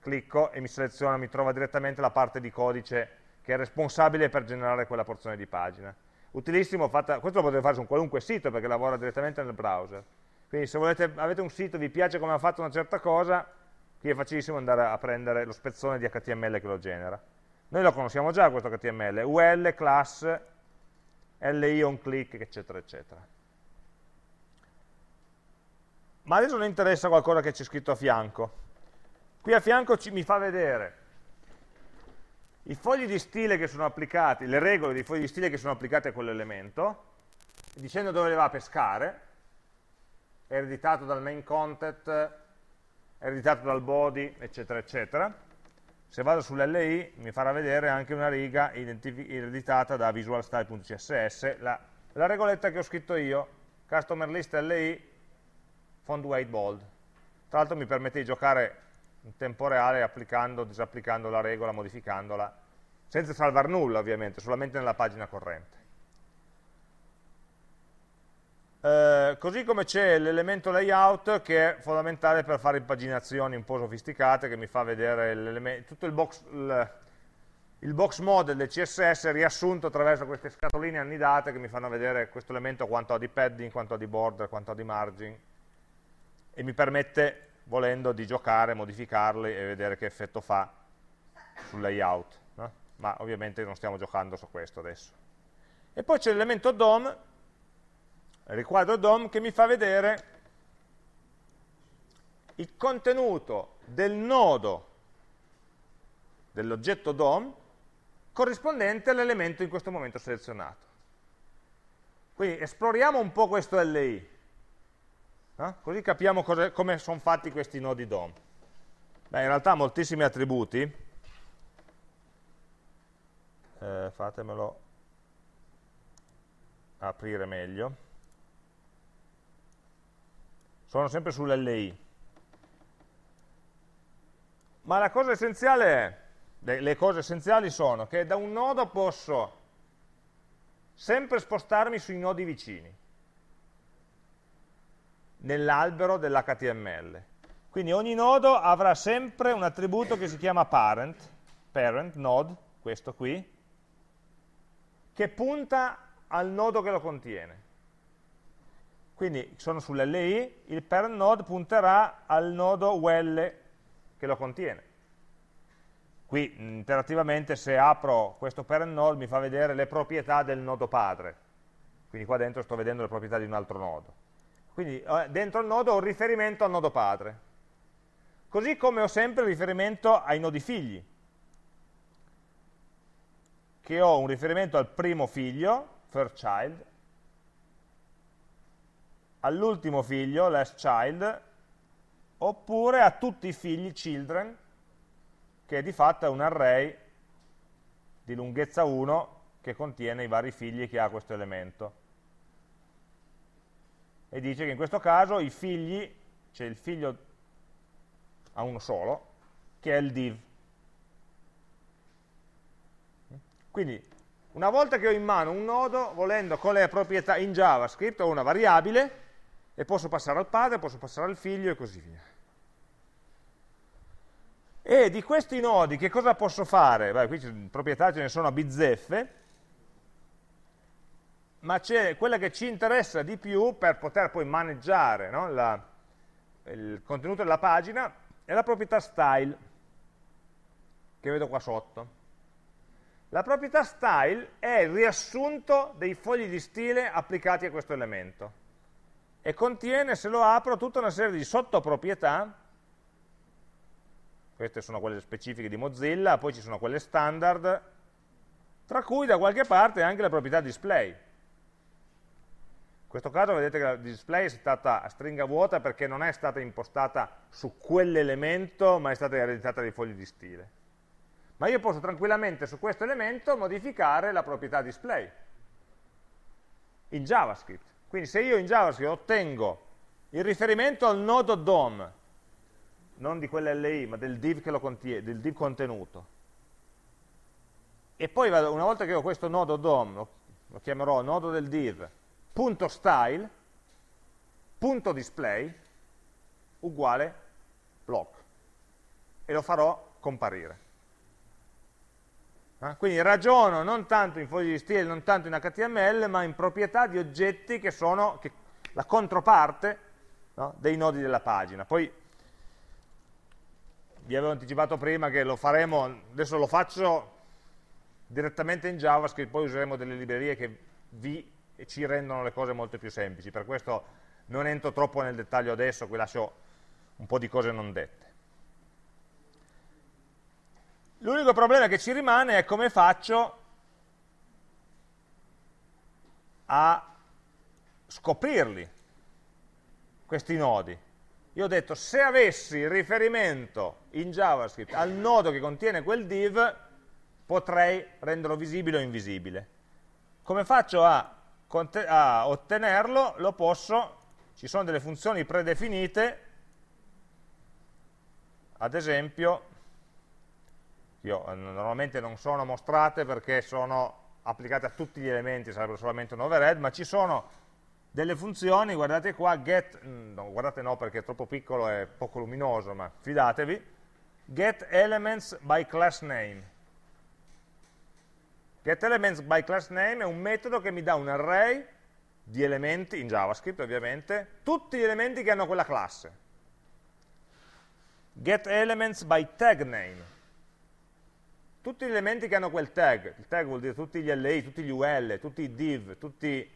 clicco e mi seleziona, mi trova direttamente la parte di codice che è responsabile per generare quella porzione di pagina utilissimo, fatta, questo lo potete fare su qualunque sito perché lavora direttamente nel browser. Quindi se volete, avete un sito, vi piace come ha fatto una certa cosa, qui è facilissimo andare a prendere lo spezzone di HTML che lo genera. Noi lo conosciamo già questo HTML, UL, class, LI on click, eccetera, eccetera. Ma adesso non interessa qualcosa che c'è scritto a fianco. Qui a fianco ci, mi fa vedere i fogli di stile che sono applicati, le regole dei fogli di stile che sono applicate a quell'elemento, dicendo dove le va a pescare, ereditato dal main content, ereditato dal body, eccetera, eccetera. Se vado sull'LI mi farà vedere anche una riga ereditata da visualstyle.css, la, la regoletta che ho scritto io, customer list LI, font weight bold. Tra l'altro mi permette di giocare in tempo reale applicando, disapplicando la regola, modificandola senza salvare nulla ovviamente, solamente nella pagina corrente. Eh, così come c'è l'elemento layout che è fondamentale per fare impaginazioni un po' sofisticate che mi fa vedere tutto il box, il, il box model del CSS riassunto attraverso queste scatoline annidate che mi fanno vedere questo elemento quanto ha di padding, quanto ha di border, quanto ha di margin e mi permette volendo di giocare, modificarli e vedere che effetto fa sul layout ma ovviamente non stiamo giocando su questo adesso. E poi c'è l'elemento DOM, il riquadro DOM, che mi fa vedere il contenuto del nodo dell'oggetto DOM corrispondente all'elemento in questo momento selezionato. Quindi esploriamo un po' questo LI, eh? così capiamo come sono fatti questi nodi DOM. Beh, in realtà moltissimi attributi, eh, fatemelo aprire meglio sono sempre sull'LI ma la cosa essenziale è le, cose essenziali sono che da un nodo posso sempre spostarmi sui nodi vicini nell'albero dell'HTML quindi ogni nodo avrà sempre un attributo che si chiama parent, parent node, questo qui, che punta al nodo che lo contiene. Quindi sono sull'LI, il parent node punterà al nodo UL che lo contiene. Qui mm, interattivamente se apro questo parent node mi fa vedere le proprietà del nodo padre. Quindi qua dentro sto vedendo le proprietà di un altro nodo. Quindi eh, dentro il nodo ho un riferimento al nodo padre. Così come ho sempre riferimento ai nodi figli che ho un riferimento al primo figlio, first child, all'ultimo figlio, last child, oppure a tutti i figli, children, che di fatto è un array di lunghezza 1 che contiene i vari figli che ha questo elemento. E dice che in questo caso i figli, cioè il figlio a uno solo, che è il div. Quindi una volta che ho in mano un nodo, volendo con le proprietà in JavaScript ho una variabile e posso passare al padre, posso passare al figlio e così via. E di questi nodi che cosa posso fare? Beh, qui proprietà ce ne sono a bizzeffe, ma c'è quella che ci interessa di più per poter poi maneggiare no? la, il contenuto della pagina è la proprietà style, che vedo qua sotto. La proprietà style è il riassunto dei fogli di stile applicati a questo elemento e contiene, se lo apro, tutta una serie di sottoproprietà, queste sono quelle specifiche di Mozilla, poi ci sono quelle standard, tra cui da qualche parte anche la proprietà display. In questo caso vedete che la display è stata a stringa vuota perché non è stata impostata su quell'elemento, ma è stata ereditata dai fogli di stile ma io posso tranquillamente su questo elemento modificare la proprietà display in JavaScript. Quindi se io in JavaScript ottengo il riferimento al nodo DOM, non di quell'LI, ma del div, che lo contiene, del div contenuto, e poi vado, una volta che ho questo nodo DOM, lo, lo chiamerò nodo del div, punto style, punto display, uguale block, e lo farò comparire. Eh? Quindi ragiono non tanto in fogli di stile, non tanto in HTML, ma in proprietà di oggetti che sono che, la controparte no? dei nodi della pagina. Poi vi avevo anticipato prima che lo faremo, adesso lo faccio direttamente in JavaScript, poi useremo delle librerie che vi e ci rendono le cose molto più semplici, per questo non entro troppo nel dettaglio adesso, qui lascio un po' di cose non dette. L'unico problema che ci rimane è come faccio a scoprirli, questi nodi. Io ho detto, se avessi riferimento in JavaScript al nodo che contiene quel div, potrei renderlo visibile o invisibile. Come faccio a, a ottenerlo? Lo posso, ci sono delle funzioni predefinite, ad esempio io, eh, normalmente non sono mostrate perché sono applicate a tutti gli elementi, sarebbero solamente un overhead, ma ci sono delle funzioni, guardate qua, get, no, guardate no perché è troppo piccolo e poco luminoso, ma fidatevi, get elements by class name. Get elements by class name è un metodo che mi dà un array di elementi, in JavaScript ovviamente, tutti gli elementi che hanno quella classe. Get elements by tag name tutti gli elementi che hanno quel tag, il tag vuol dire tutti gli LA, tutti gli UL, tutti i div, tutti,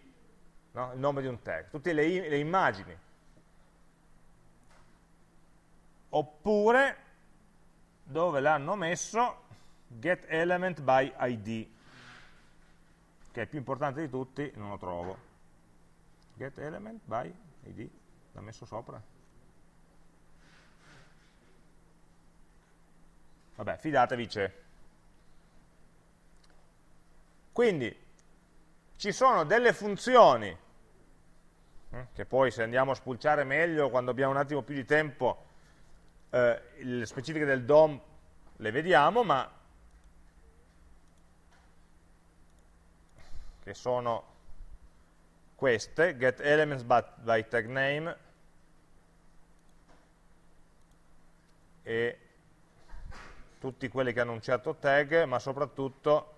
no, il nome di un tag, tutte le, le immagini. Oppure, dove l'hanno messo, get element by id, che è il più importante di tutti, non lo trovo. Get element by id, l'ha messo sopra. Vabbè, fidatevi c'è. Quindi ci sono delle funzioni, eh, che poi se andiamo a spulciare meglio, quando abbiamo un attimo più di tempo, eh, le specifiche del DOM le vediamo, ma che sono queste, get elements by tag name e tutti quelli che hanno un certo tag, ma soprattutto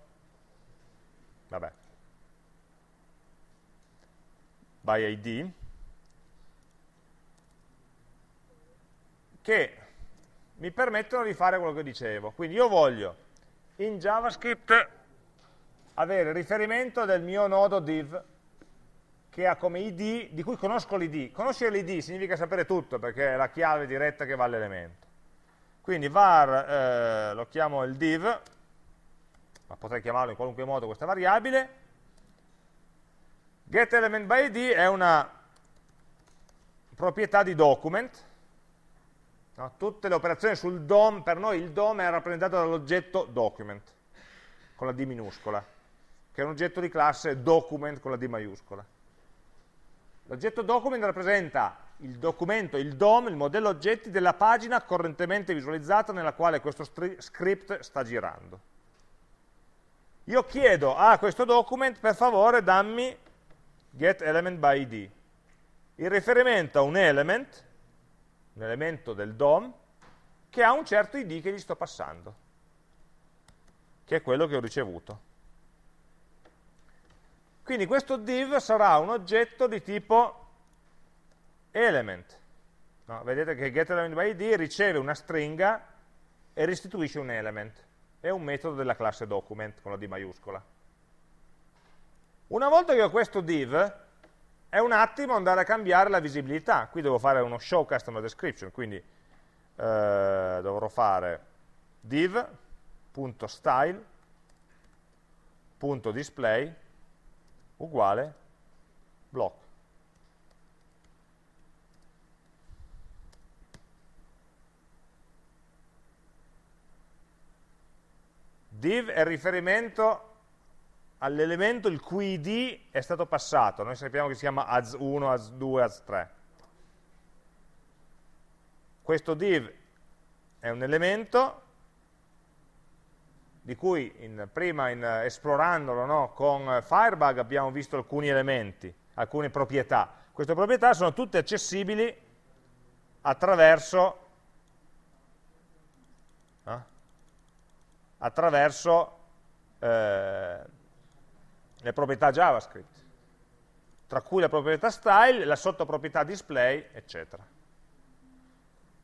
vabbè, by id, che mi permettono di fare quello che dicevo. Quindi io voglio in JavaScript avere riferimento del mio nodo div che ha come id, di cui conosco l'id. Conoscere l'id significa sapere tutto, perché è la chiave diretta che va all'elemento. Quindi var, eh, lo chiamo il div, ma potrei chiamarlo in qualunque modo questa variabile, getElementById è una proprietà di document, no? tutte le operazioni sul DOM, per noi il DOM è rappresentato dall'oggetto document, con la D minuscola, che è un oggetto di classe document con la D maiuscola. L'oggetto document rappresenta il documento, il DOM, il modello oggetti della pagina correntemente visualizzata nella quale questo script sta girando io chiedo a questo document, per favore dammi get element by id, il riferimento a un element, un elemento del DOM, che ha un certo id che gli sto passando, che è quello che ho ricevuto. Quindi questo div sarà un oggetto di tipo element. No, vedete che getElementById riceve una stringa e restituisce un element è un metodo della classe document con la D maiuscola. Una volta che ho questo div, è un attimo andare a cambiare la visibilità. Qui devo fare uno show customer description, quindi eh, dovrò fare div.style.display uguale block. div è riferimento all'elemento il cui id è stato passato, noi sappiamo che si chiama az1, az2, az3. Questo div è un elemento di cui in, prima in, esplorandolo no, con Firebug abbiamo visto alcuni elementi, alcune proprietà. Queste proprietà sono tutte accessibili attraverso attraverso eh, le proprietà JavaScript, tra cui la proprietà style, la sottoproprietà display, eccetera.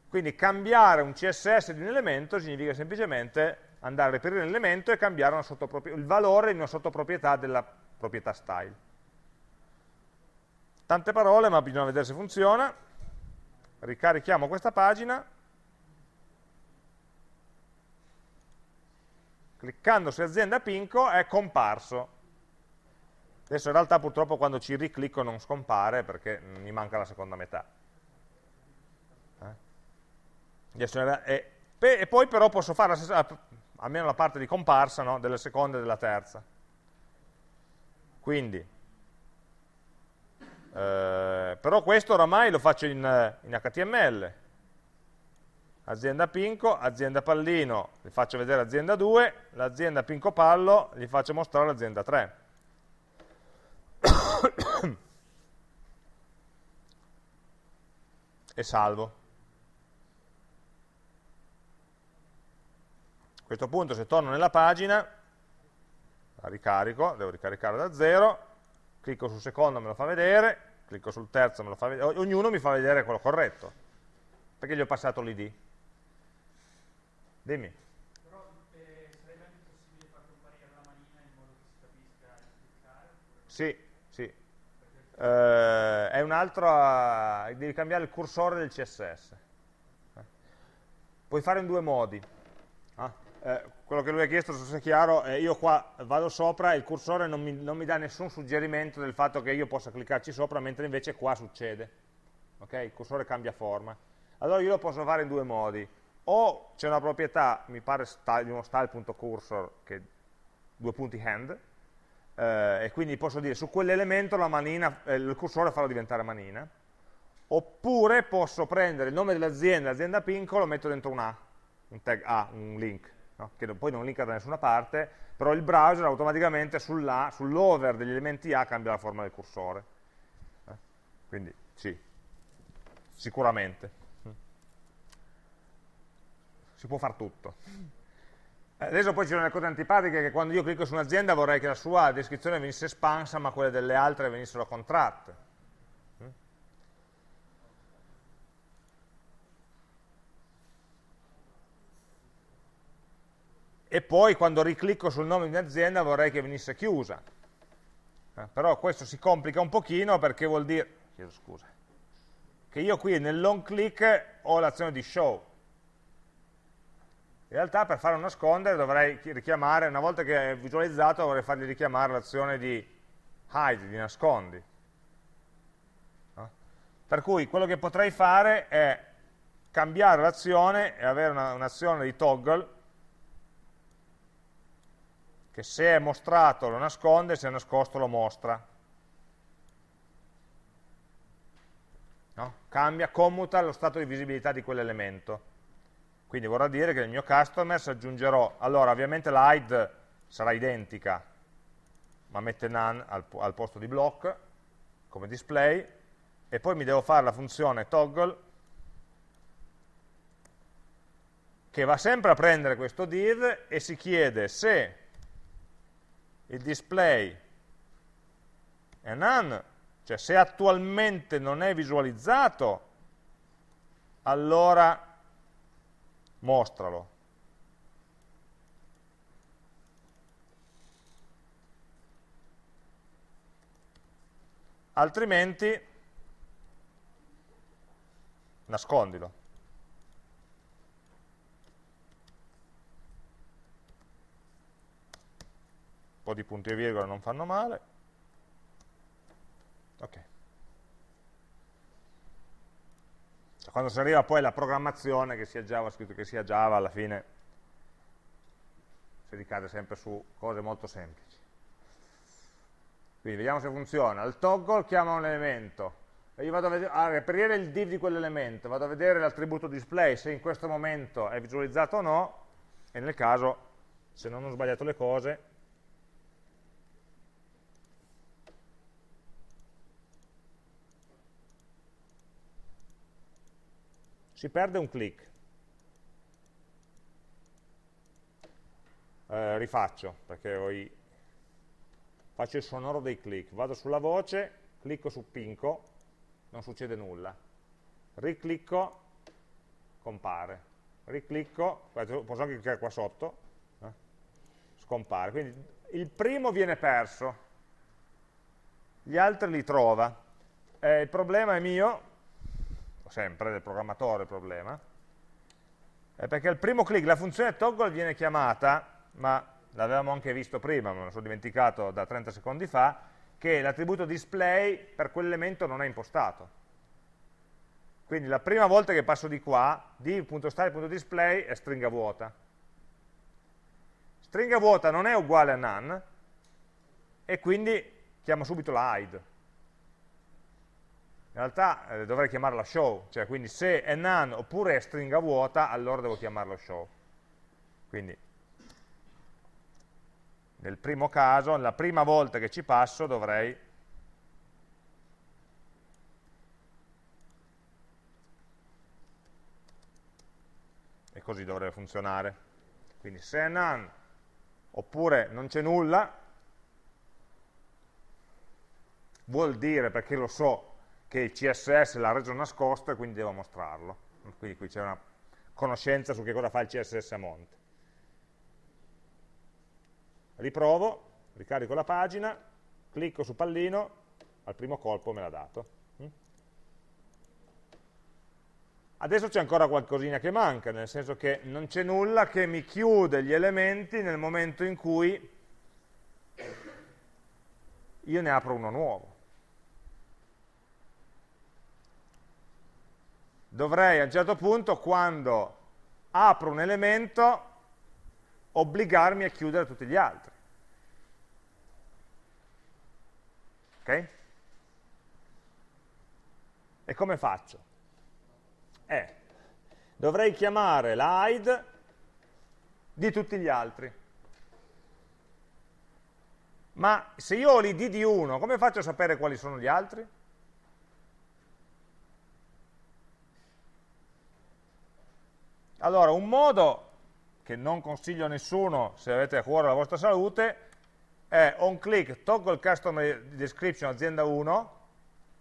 Quindi cambiare un CSS di un elemento significa semplicemente andare a reperire l'elemento e cambiare il valore di una sottoproprietà della proprietà style. Tante parole, ma bisogna vedere se funziona. Ricarichiamo questa pagina. cliccando su azienda Pinco è comparso. Adesso in realtà purtroppo quando ci riclicco non scompare perché mi manca la seconda metà. Eh? E poi però posso fare la stessa, almeno la parte di comparsa no? della seconda e della terza. Quindi, eh, però questo oramai lo faccio in, eh, in HTML, azienda Pinco, azienda Pallino, gli faccio vedere azienda 2, l'azienda Pinco Pallo gli faccio mostrare l'azienda 3. e salvo. A questo punto se torno nella pagina, la ricarico, devo ricaricare da zero, clicco sul secondo me lo fa vedere, clicco sul terzo me lo fa vedere, ognuno mi fa vedere quello corretto, perché gli ho passato l'id. Dimmi. Però eh, sarebbe anche possibile far comparire la manina in modo che si capisca il cliccare? Sì, sì. Eh, è un'altra, eh, devi cambiare il cursore del CSS. Eh. Puoi fare in due modi. Ah, eh, quello che lui ha chiesto, se è chiaro, io qua vado sopra e il cursore non mi, non mi dà nessun suggerimento del fatto che io possa cliccarci sopra, mentre invece qua succede. Okay? Il cursore cambia forma. Allora io lo posso fare in due modi o c'è una proprietà, mi pare di uno style.cursor, che due punti hand, eh, e quindi posso dire su quell'elemento eh, il cursore farlo diventare manina, oppure posso prendere il nome dell'azienda, l'azienda Pinco, lo metto dentro un A, un tag A, un link, no? che poi non linka da nessuna parte, però il browser automaticamente sull'over sull degli elementi A cambia la forma del cursore. Eh? Quindi sì, sicuramente si può fare tutto. Eh, adesso poi ci sono le cose antipatiche che quando io clicco su un'azienda vorrei che la sua descrizione venisse espansa ma quelle delle altre venissero contratte. Mm? E poi quando riclicco sul nome di un'azienda vorrei che venisse chiusa. Eh, però questo si complica un pochino perché vuol dire, chiedo scusa, che io qui long click ho l'azione di show in realtà per farlo nascondere dovrei richiamare, una volta che è visualizzato dovrei fargli richiamare l'azione di hide, di nascondi. No? Per cui quello che potrei fare è cambiare l'azione e avere un'azione un di toggle che se è mostrato lo nasconde, se è nascosto lo mostra. No? Cambia, commuta lo stato di visibilità di quell'elemento. Quindi vorrà dire che nel mio customers aggiungerò, allora ovviamente la id sarà identica, ma mette none al, al posto di block come display, e poi mi devo fare la funzione toggle che va sempre a prendere questo div e si chiede se il display è none, cioè se attualmente non è visualizzato, allora mostralo. Altrimenti nascondilo. Un po' di punti e virgola non fanno male. Ok. Cioè, quando si arriva poi alla programmazione, che sia JavaScript, che sia Java, alla fine si ricade sempre su cose molto semplici. Quindi vediamo se funziona. Al toggle chiama un elemento, io vado a, a, reperire il div di quell'elemento, vado a vedere l'attributo display, se in questo momento è visualizzato o no, e nel caso, se non ho sbagliato le cose, si perde un clic. Eh, rifaccio, perché ho i... faccio il sonoro dei clic. Vado sulla voce, clicco su Pinco, non succede nulla. Riclicco, compare. Riclicco, eh, posso anche cliccare qua sotto, eh? scompare. Quindi il primo viene perso, gli altri li trova. Eh, il problema è mio, sempre, del programmatore il problema, è perché al primo click, la funzione toggle viene chiamata, ma l'avevamo anche visto prima, me lo sono dimenticato da 30 secondi fa, che l'attributo display per quell'elemento non è impostato. Quindi la prima volta che passo di qua, div.style.display è stringa vuota. Stringa vuota non è uguale a none, e quindi chiamo subito la hide in realtà eh, dovrei chiamarla show, cioè quindi se è none oppure è stringa vuota, allora devo chiamarlo show. Quindi nel primo caso, la prima volta che ci passo dovrei e così dovrebbe funzionare. Quindi se è none oppure non c'è nulla, vuol dire, perché lo so, che il CSS l'ha reso nascosto e quindi devo mostrarlo. Quindi qui c'è una conoscenza su che cosa fa il CSS a monte. Riprovo, ricarico la pagina, clicco su pallino, al primo colpo me l'ha dato. Mm? Adesso c'è ancora qualcosina che manca, nel senso che non c'è nulla che mi chiude gli elementi nel momento in cui io ne apro uno nuovo. dovrei a un certo punto, quando apro un elemento, obbligarmi a chiudere tutti gli altri. Ok? E come faccio? Eh, dovrei chiamare la hide di tutti gli altri. Ma se io ho l'id di uno, come faccio a sapere quali sono gli altri? Allora, un modo che non consiglio a nessuno se avete a cuore la vostra salute è on click toggle customer description azienda 1,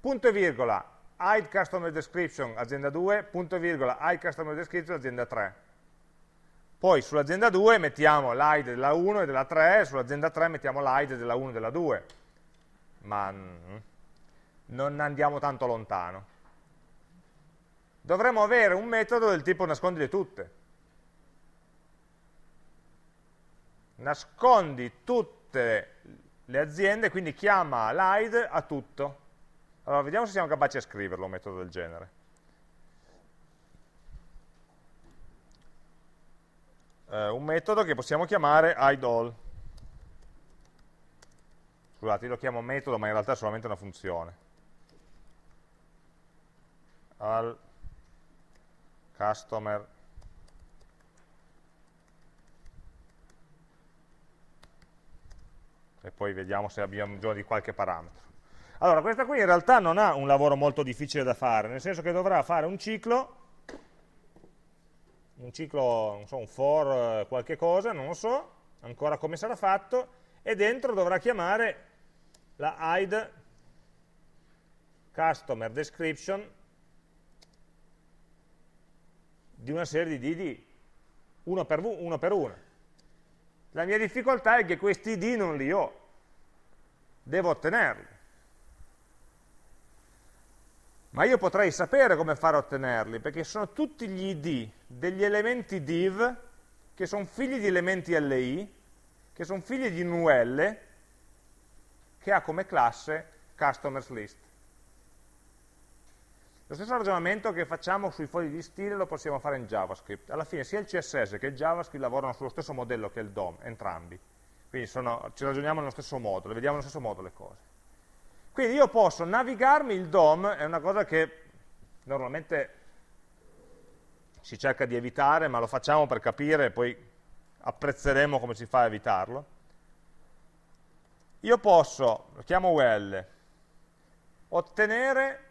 punto e virgola, hide customer description azienda 2, punto e virgola, hide customer description azienda 3. Poi sull'azienda 2 mettiamo l'hide della 1 e della 3, sull'azienda 3 mettiamo l'hide della 1 e della 2. Ma mm, non andiamo tanto lontano dovremmo avere un metodo del tipo nascondile tutte. Nascondi tutte le aziende, quindi chiama l'AID a tutto. Allora, vediamo se siamo capaci a scriverlo un metodo del genere. Eh, un metodo che possiamo chiamare idall. Scusate, io lo chiamo metodo, ma in realtà è solamente una funzione. All customer e poi vediamo se abbiamo bisogno di qualche parametro. Allora, questa qui in realtà non ha un lavoro molto difficile da fare, nel senso che dovrà fare un ciclo, un ciclo, non so, un for eh, qualche cosa, non lo so, ancora come sarà fatto, e dentro dovrà chiamare la id customer description di una serie di ID uno per, uno per uno. La mia difficoltà è che questi ID non li ho, devo ottenerli. Ma io potrei sapere come fare a ottenerli, perché sono tutti gli ID degli elementi div che sono figli di elementi li, che sono figli di un UL, che ha come classe customers list. Lo stesso ragionamento che facciamo sui fogli di stile lo possiamo fare in JavaScript. Alla fine sia il CSS che il JavaScript lavorano sullo stesso modello che il DOM, entrambi. Quindi sono, ci ragioniamo nello stesso modo, le vediamo nello stesso modo le cose. Quindi io posso navigarmi il DOM, è una cosa che normalmente si cerca di evitare, ma lo facciamo per capire, e poi apprezzeremo come si fa a evitarlo. Io posso, lo chiamo UL, ottenere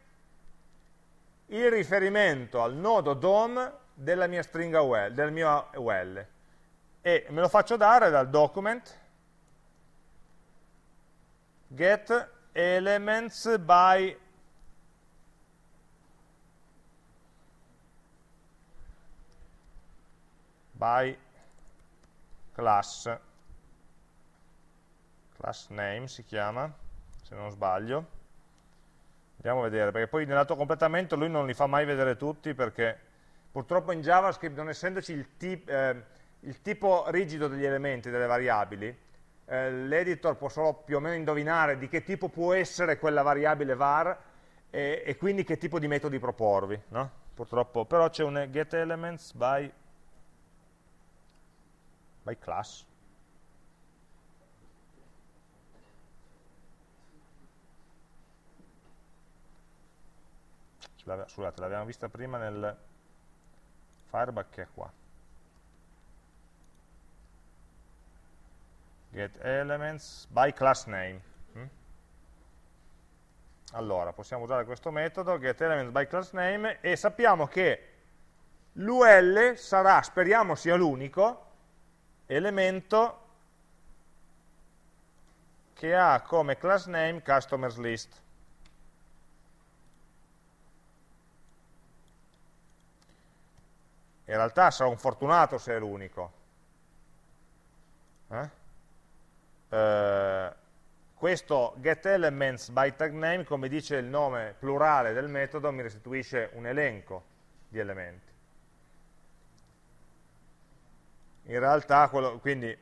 il riferimento al nodo DOM della mia stringa UL, del mio UL e me lo faccio dare dal document get elements by by class class name si chiama se non sbaglio Andiamo a vedere, perché poi nell'autocompletamento lui non li fa mai vedere tutti perché purtroppo in JavaScript non essendoci il, tip, eh, il tipo rigido degli elementi, delle variabili, eh, l'editor può solo più o meno indovinare di che tipo può essere quella variabile var e, e quindi che tipo di metodi proporvi, no? Purtroppo, però c'è un getElements by, by class, scusate, l'abbiamo vista prima nel Firebug che è qua. Get elements by class name. Mm? Allora, possiamo usare questo metodo, getElementsByClassName, e sappiamo che l'UL sarà, speriamo sia l'unico, elemento che ha come class name customer's list. in realtà sarà un fortunato se è l'unico. Eh? Eh, questo getElements by tag name, come dice il nome plurale del metodo, mi restituisce un elenco di elementi. In realtà, quello, quindi,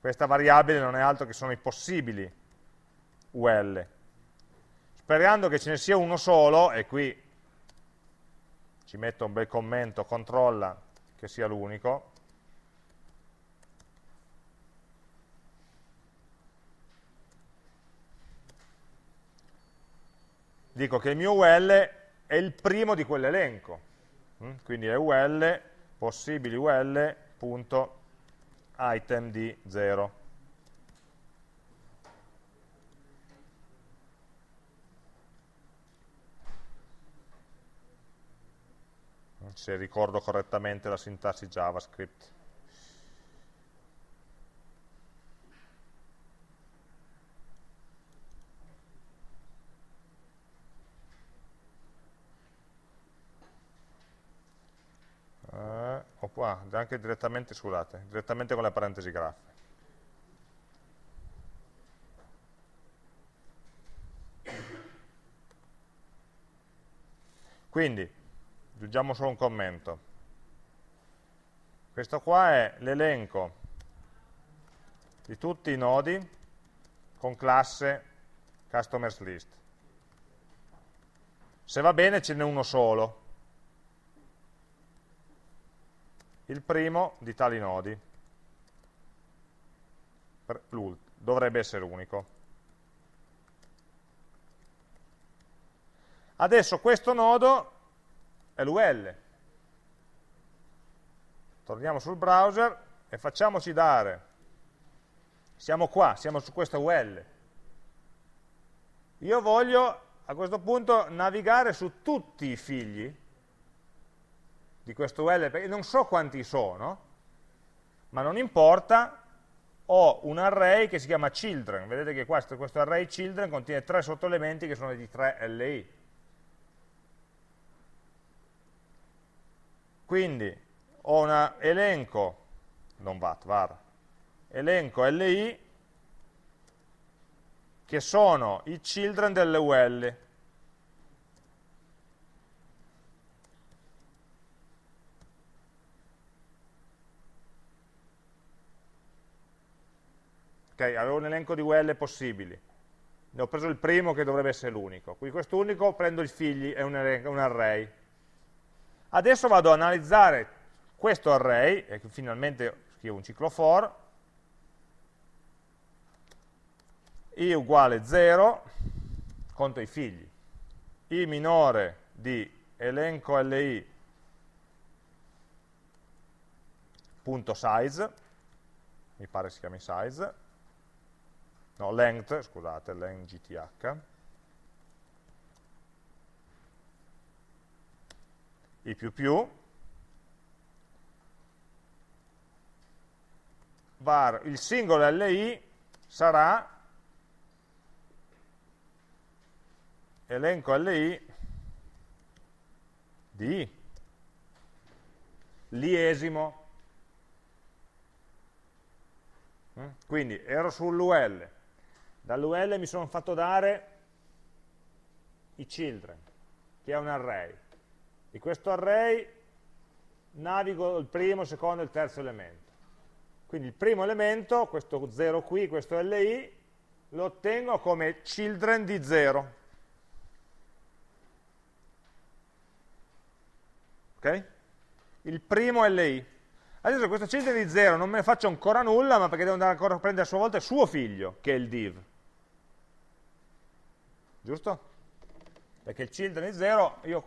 questa variabile non è altro che sono i possibili UL. Sperando che ce ne sia uno solo, e qui ci metta un bel commento, controlla che sia l'unico, dico che il mio UL è il primo di quell'elenco, mm? quindi è UL, possibili UL, punto, item di 0. se ricordo correttamente la sintassi JavaScript. Eh, oppure, ah, anche direttamente, scusate, direttamente con le parentesi graffe. Quindi, aggiungiamo solo un commento. Questo qua è l'elenco di tutti i nodi con classe customers list. Se va bene ce n'è uno solo, il primo di tali nodi, dovrebbe essere unico. Adesso questo nodo è LUL. Torniamo sul browser e facciamoci dare, siamo qua, siamo su questa UL. Io voglio a questo punto navigare su tutti i figli di questo UL, perché non so quanti sono, ma non importa, ho un array che si chiama children, vedete che questo, questo array children contiene tre sottoelementi che sono di 3 LI. Quindi ho un elenco, non VAT, var, elenco li che sono i children delle UL. Ok, avevo un elenco di UL possibili. Ne ho preso il primo che dovrebbe essere l'unico. Quindi unico prendo i figli, è un array Adesso vado ad analizzare questo array, eh, e finalmente scrivo un ciclo for, i uguale 0, conto i figli, i minore di elenco li punto size, mi pare si chiami size, no, length, scusate, length gth, i più più, var il singolo li sarà elenco li di liesimo. Mm? Quindi ero sull'UL, dall'UL mi sono fatto dare i children, che è un array di questo array navigo il primo, il secondo e il terzo elemento. Quindi il primo elemento, questo 0 qui, questo li, lo ottengo come children di 0. Ok? Il primo li. Adesso questo children di 0 non me ne faccio ancora nulla, ma perché devo andare ancora a prendere a sua volta il suo figlio, che è il div. Giusto? Perché il children di 0, io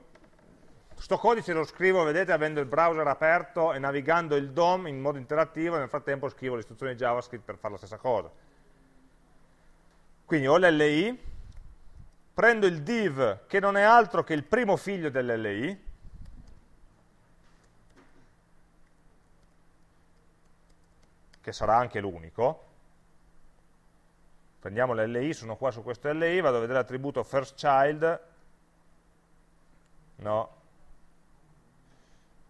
questo codice lo scrivo, vedete, avendo il browser aperto e navigando il DOM in modo interattivo, nel frattempo scrivo le istruzioni JavaScript per fare la stessa cosa. Quindi ho l'LI, prendo il div che non è altro che il primo figlio dell'LI, che sarà anche l'unico, prendiamo l'LI, sono qua su questo LI, vado a vedere l'attributo first child, no,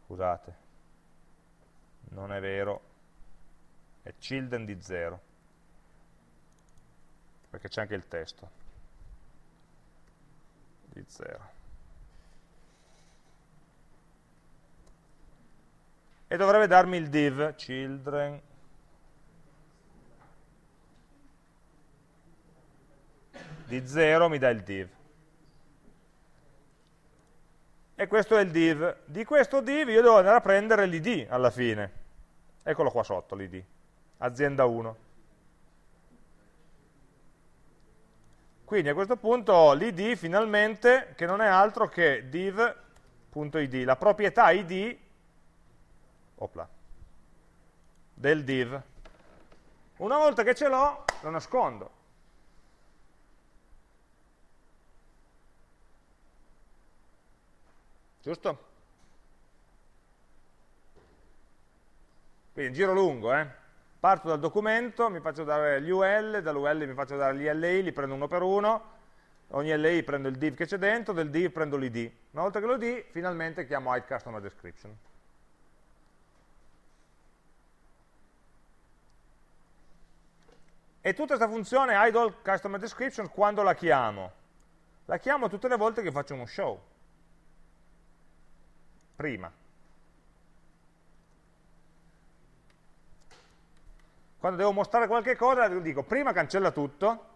scusate, non è vero, è children di 0, perché c'è anche il testo di 0. E dovrebbe darmi il div children di 0 mi dà il div e questo è il div. Di questo div io devo andare a prendere l'id alla fine. Eccolo qua sotto l'id, azienda 1. Quindi a questo punto ho l'id finalmente, che non è altro che div.id, la proprietà id opla, del div. Una volta che ce l'ho, lo nascondo. giusto? Quindi giro lungo, eh? parto dal documento, mi faccio dare gli UL, dall'UL mi faccio dare gli LA, li prendo uno per uno, ogni LA prendo il div che c'è dentro, del div prendo l'ID. Una volta che lo di, finalmente chiamo hide customer description. E tutta questa funzione idle customer description quando la chiamo? La chiamo tutte le volte che faccio uno show prima. Quando devo mostrare qualche cosa dico prima cancella tutto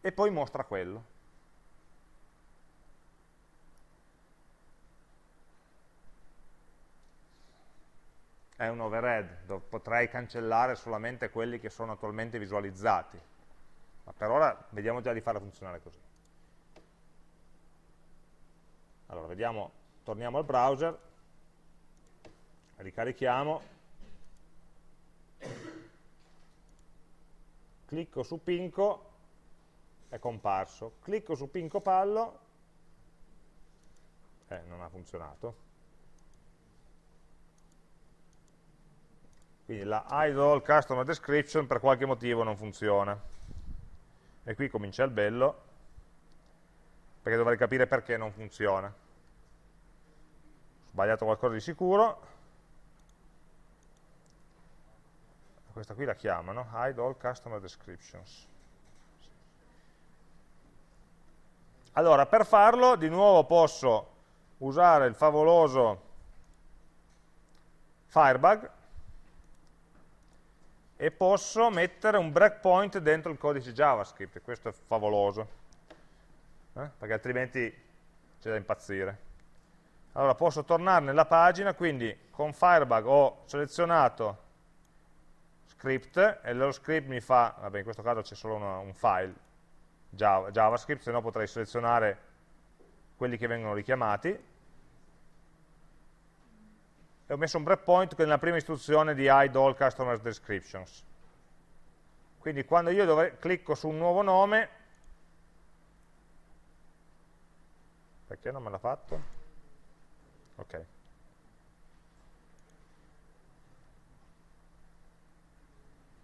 e poi mostra quello. È un overhead, potrei cancellare solamente quelli che sono attualmente visualizzati, ma per ora vediamo già di farla funzionare così. Allora, vediamo, torniamo al browser, ricarichiamo, clicco su Pinco, è comparso, clicco su Pinco Pallo, eh, non ha funzionato. Quindi la idle customer description per qualche motivo non funziona. E qui comincia il bello, perché dovrei capire perché non funziona sbagliato qualcosa di sicuro, questa qui la chiamano hide all customer descriptions. Allora, per farlo, di nuovo posso usare il favoloso Firebug e posso mettere un breakpoint dentro il codice JavaScript, questo è favoloso, eh? perché altrimenti c'è da impazzire. Allora posso tornare nella pagina, quindi con Firebug ho selezionato script e lo script mi fa, vabbè in questo caso c'è solo una, un file Java, JavaScript, se no potrei selezionare quelli che vengono richiamati. E ho messo un breakpoint che è nella prima istruzione di hide all customer descriptions. Quindi quando io dovrei, clicco su un nuovo nome, perché non me l'ha fatto? ok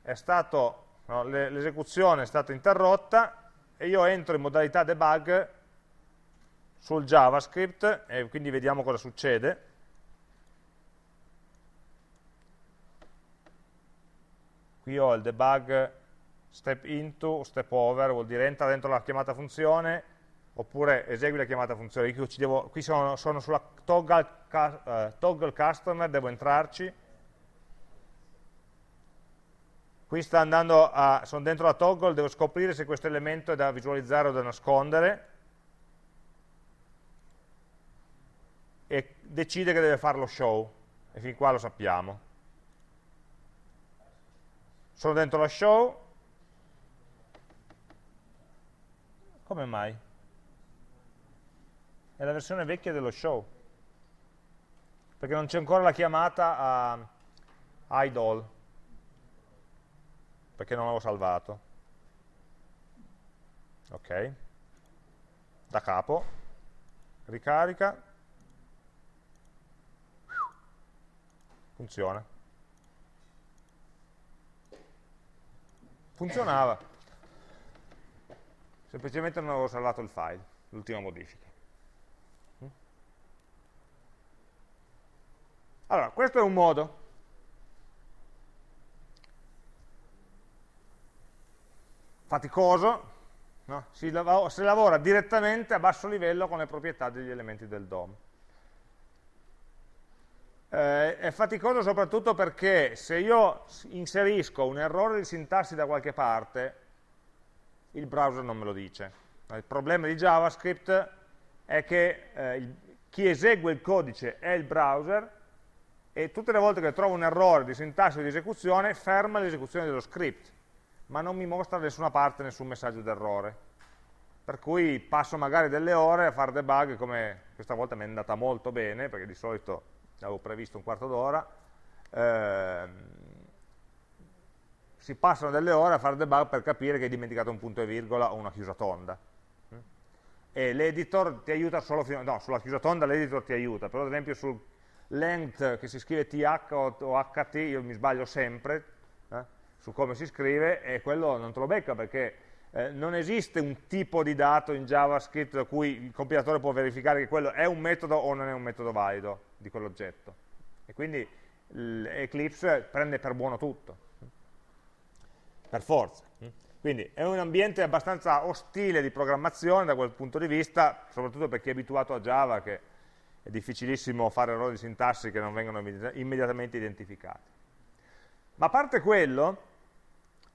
è stato no, l'esecuzione è stata interrotta e io entro in modalità debug sul javascript e quindi vediamo cosa succede qui ho il debug step into, step over, vuol dire entra dentro la chiamata funzione oppure esegui la chiamata funzione, qui, devo, qui sono, sono, sulla toggle, uh, toggle customer, devo entrarci, qui sta andando a, sono dentro la toggle, devo scoprire se questo elemento è da visualizzare o da nascondere, e decide che deve fare lo show, e fin qua lo sappiamo. Sono dentro la show, come mai? è la versione vecchia dello show, perché non c'è ancora la chiamata a idol, perché non l'avevo salvato. Ok, da capo, ricarica, funziona. Funzionava, semplicemente non avevo salvato il file, l'ultima modifica. Allora, questo è un modo. Faticoso, no? si, lav si lavora direttamente a basso livello con le proprietà degli elementi del DOM. Eh, è faticoso soprattutto perché se io inserisco un errore di sintassi da qualche parte, il browser non me lo dice. Il problema di JavaScript è che eh, il, chi esegue il codice è il browser e tutte le volte che trovo un errore di sintassi o di esecuzione ferma l'esecuzione dello script, ma non mi mostra da nessuna parte nessun messaggio d'errore. Per cui passo magari delle ore a fare debug, come questa volta mi è andata molto bene, perché di solito avevo previsto un quarto d'ora, ehm, si passano delle ore a fare debug per capire che hai dimenticato un punto e virgola o una chiusa tonda. Mm? E l'editor ti aiuta solo fino a... no, sulla chiusa tonda l'editor ti aiuta, però ad esempio sul length che si scrive th o, ht, io mi sbaglio sempre eh, su come si scrive e quello non te lo becca perché eh, non esiste un tipo di dato in JavaScript da cui il compilatore può verificare che quello è un metodo o non è un metodo valido di quell'oggetto e quindi Eclipse prende per buono tutto per forza quindi è un ambiente abbastanza ostile di programmazione da quel punto di vista soprattutto per chi è abituato a Java che è difficilissimo fare errori di sintassi che non vengono immediatamente identificati. Ma a parte quello,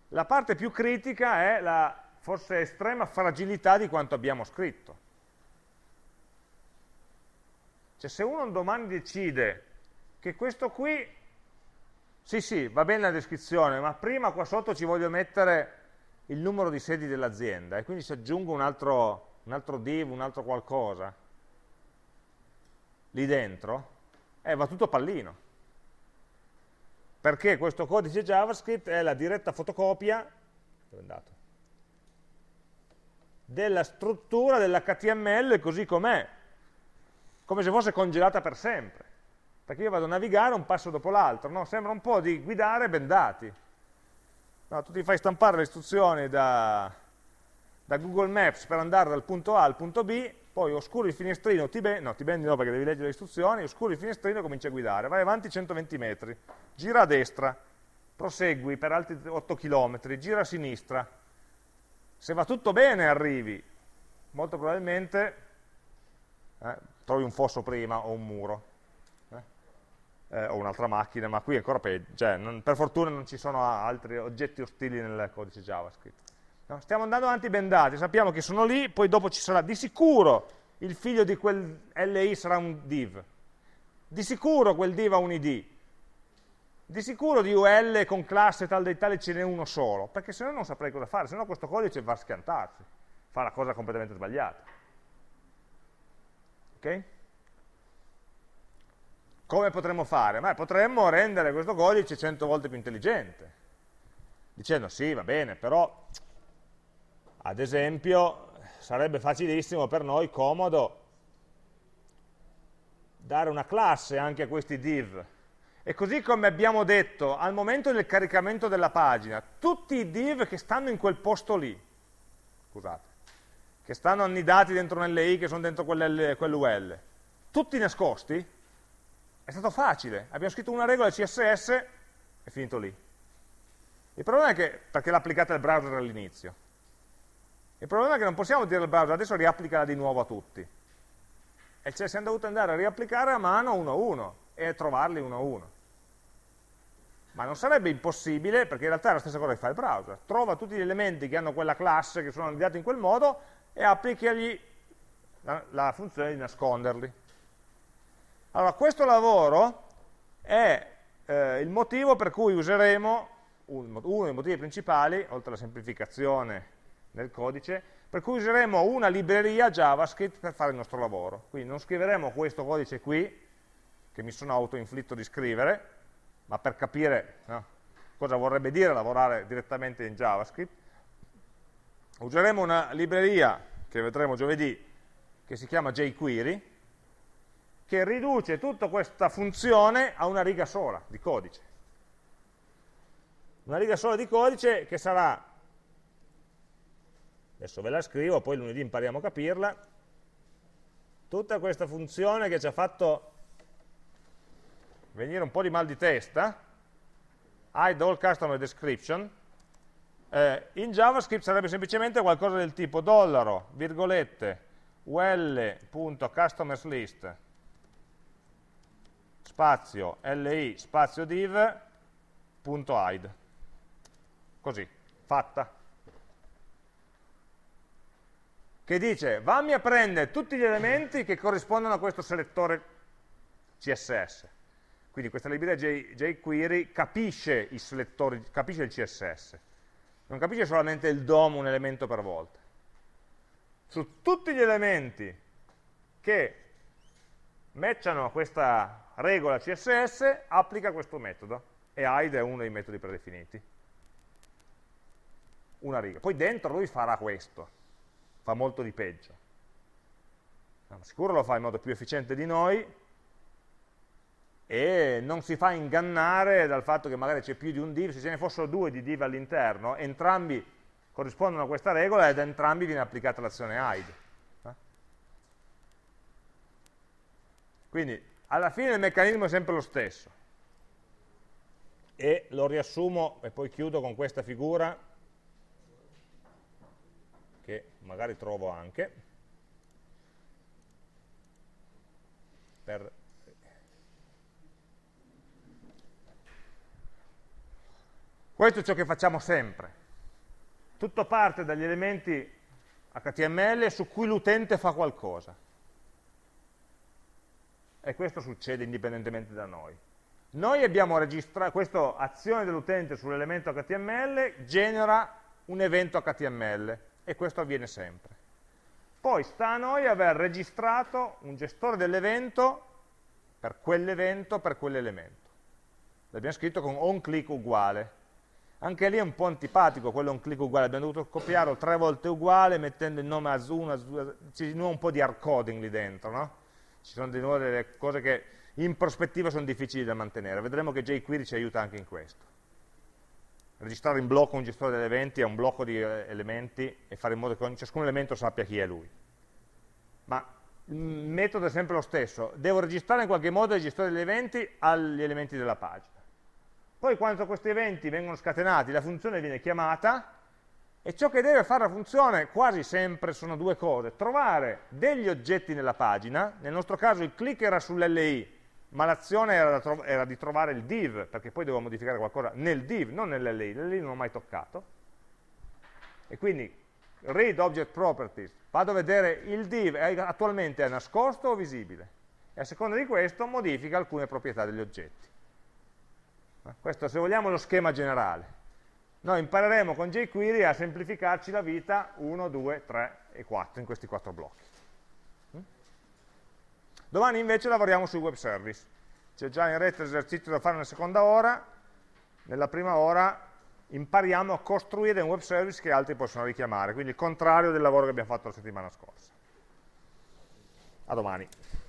la parte più critica è la forse estrema fragilità di quanto abbiamo scritto. Cioè se uno domani decide che questo qui, sì sì, va bene la descrizione, ma prima qua sotto ci voglio mettere il numero di sedi dell'azienda e quindi ci aggiungo un altro, un altro div, un altro qualcosa, lì dentro, eh, va tutto pallino. Perché questo codice JavaScript è la diretta fotocopia della struttura dell'HTML così com'è, come se fosse congelata per sempre. Perché io vado a navigare un passo dopo l'altro, no? sembra un po' di guidare bendati. No, tu ti fai stampare le istruzioni da, da Google Maps per andare dal punto A al punto B poi oscuri il finestrino, ti, be no, ti bendi no perché devi leggere le istruzioni, oscuri il finestrino e cominci a guidare, vai avanti 120 metri, gira a destra, prosegui per altri 8 km, gira a sinistra, se va tutto bene arrivi, molto probabilmente eh, trovi un fosso prima o un muro, eh? Eh, o un'altra macchina, ma qui è ancora peggio, cioè, non, per fortuna non ci sono altri oggetti ostili nel codice JavaScript. No? Stiamo andando avanti bendati, sappiamo che sono lì, poi dopo ci sarà di sicuro il figlio di quel LI sarà un div, di sicuro quel div ha un id, di sicuro di UL con classe tal dei tali ce n'è uno solo, perché se no non saprei cosa fare, se no questo codice va a schiantarsi, fa la cosa completamente sbagliata. Ok? Come potremmo fare? Beh, potremmo rendere questo codice 100 volte più intelligente, dicendo sì, va bene, però ad esempio, sarebbe facilissimo per noi, comodo, dare una classe anche a questi div. E così come abbiamo detto, al momento del caricamento della pagina, tutti i div che stanno in quel posto lì, scusate, che stanno annidati dentro un LI, che sono dentro quell'UL, tutti nascosti, è stato facile. Abbiamo scritto una regola CSS e finito lì. Il problema è che, perché applicata il browser all'inizio, il problema è che non possiamo dire al browser adesso riapplicala di nuovo a tutti. E cioè siamo dovuti andare a riapplicare a mano uno a uno e a trovarli uno a uno. Ma non sarebbe impossibile, perché in realtà è la stessa cosa che fa il browser. Trova tutti gli elementi che hanno quella classe, che sono andati in quel modo, e applichagli la, la funzione di nasconderli. Allora, questo lavoro è eh, il motivo per cui useremo, uno dei motivi principali, oltre alla semplificazione nel codice, per cui useremo una libreria JavaScript per fare il nostro lavoro. Quindi non scriveremo questo codice qui, che mi sono autoinflitto di scrivere, ma per capire no, cosa vorrebbe dire lavorare direttamente in JavaScript, useremo una libreria che vedremo giovedì, che si chiama jQuery, che riduce tutta questa funzione a una riga sola di codice. Una riga sola di codice che sarà adesso ve la scrivo, poi lunedì impariamo a capirla, tutta questa funzione che ci ha fatto venire un po' di mal di testa, hide all customer description, eh, in JavaScript sarebbe semplicemente qualcosa del tipo dollaro, virgolette, ul.customersList, spazio, li, spazio div, punto hide. Così, fatta. che dice vammi a prendere tutti gli elementi che corrispondono a questo selettore CSS. Quindi questa libreria jQuery capisce, capisce il CSS, non capisce solamente il DOM un elemento per volta. Su tutti gli elementi che matchano questa regola CSS, applica questo metodo, e hide è uno dei metodi predefiniti. Una riga. Poi dentro lui farà questo fa molto di peggio. Sicuro lo fa in modo più efficiente di noi e non si fa ingannare dal fatto che magari c'è più di un div, se ce ne fossero due di div all'interno, entrambi corrispondono a questa regola ed entrambi viene applicata l'azione hide. Eh. Quindi alla fine il meccanismo è sempre lo stesso e lo riassumo e poi chiudo con questa figura che magari trovo anche per questo è ciò che facciamo sempre tutto parte dagli elementi HTML su cui l'utente fa qualcosa e questo succede indipendentemente da noi noi abbiamo registrato questa azione dell'utente sull'elemento HTML genera un evento HTML e questo avviene sempre. Poi sta a noi aver registrato un gestore dell'evento per quell'evento, per quell'elemento. L'abbiamo scritto con onClick uguale. Anche lì è un po' antipatico quello onClick uguale, abbiamo dovuto copiarlo tre volte uguale mettendo il nome AS1, AS2, di nuovo un po' di hardcoding lì dentro, no? Ci sono di nuovo delle cose che in prospettiva sono difficili da mantenere. Vedremo che jQuery ci aiuta anche in questo registrare in blocco un gestore degli eventi a un blocco di eh, elementi e fare in modo che ciascun elemento sappia chi è lui. Ma mm, il metodo è sempre lo stesso, devo registrare in qualche modo il gestore degli eventi agli elementi della pagina. Poi quando questi eventi vengono scatenati, la funzione viene chiamata e ciò che deve fare la funzione quasi sempre sono due cose, trovare degli oggetti nella pagina, nel nostro caso il click era sull'LI, ma l'azione era, era, di trovare il div, perché poi devo modificare qualcosa nel div, non nell'LI, l'LI non l'ho mai toccato, e quindi read object properties, vado a vedere il div, è attualmente è nascosto o visibile, e a seconda di questo modifica alcune proprietà degli oggetti. Questo se vogliamo è lo schema generale. Noi impareremo con jQuery a semplificarci la vita 1, 2, 3 e 4 in questi quattro blocchi. Domani invece lavoriamo sui web service. C'è già in rete l'esercizio da fare nella seconda ora, nella prima ora impariamo a costruire un web service che altri possono richiamare, quindi il contrario del lavoro che abbiamo fatto la settimana scorsa. A domani.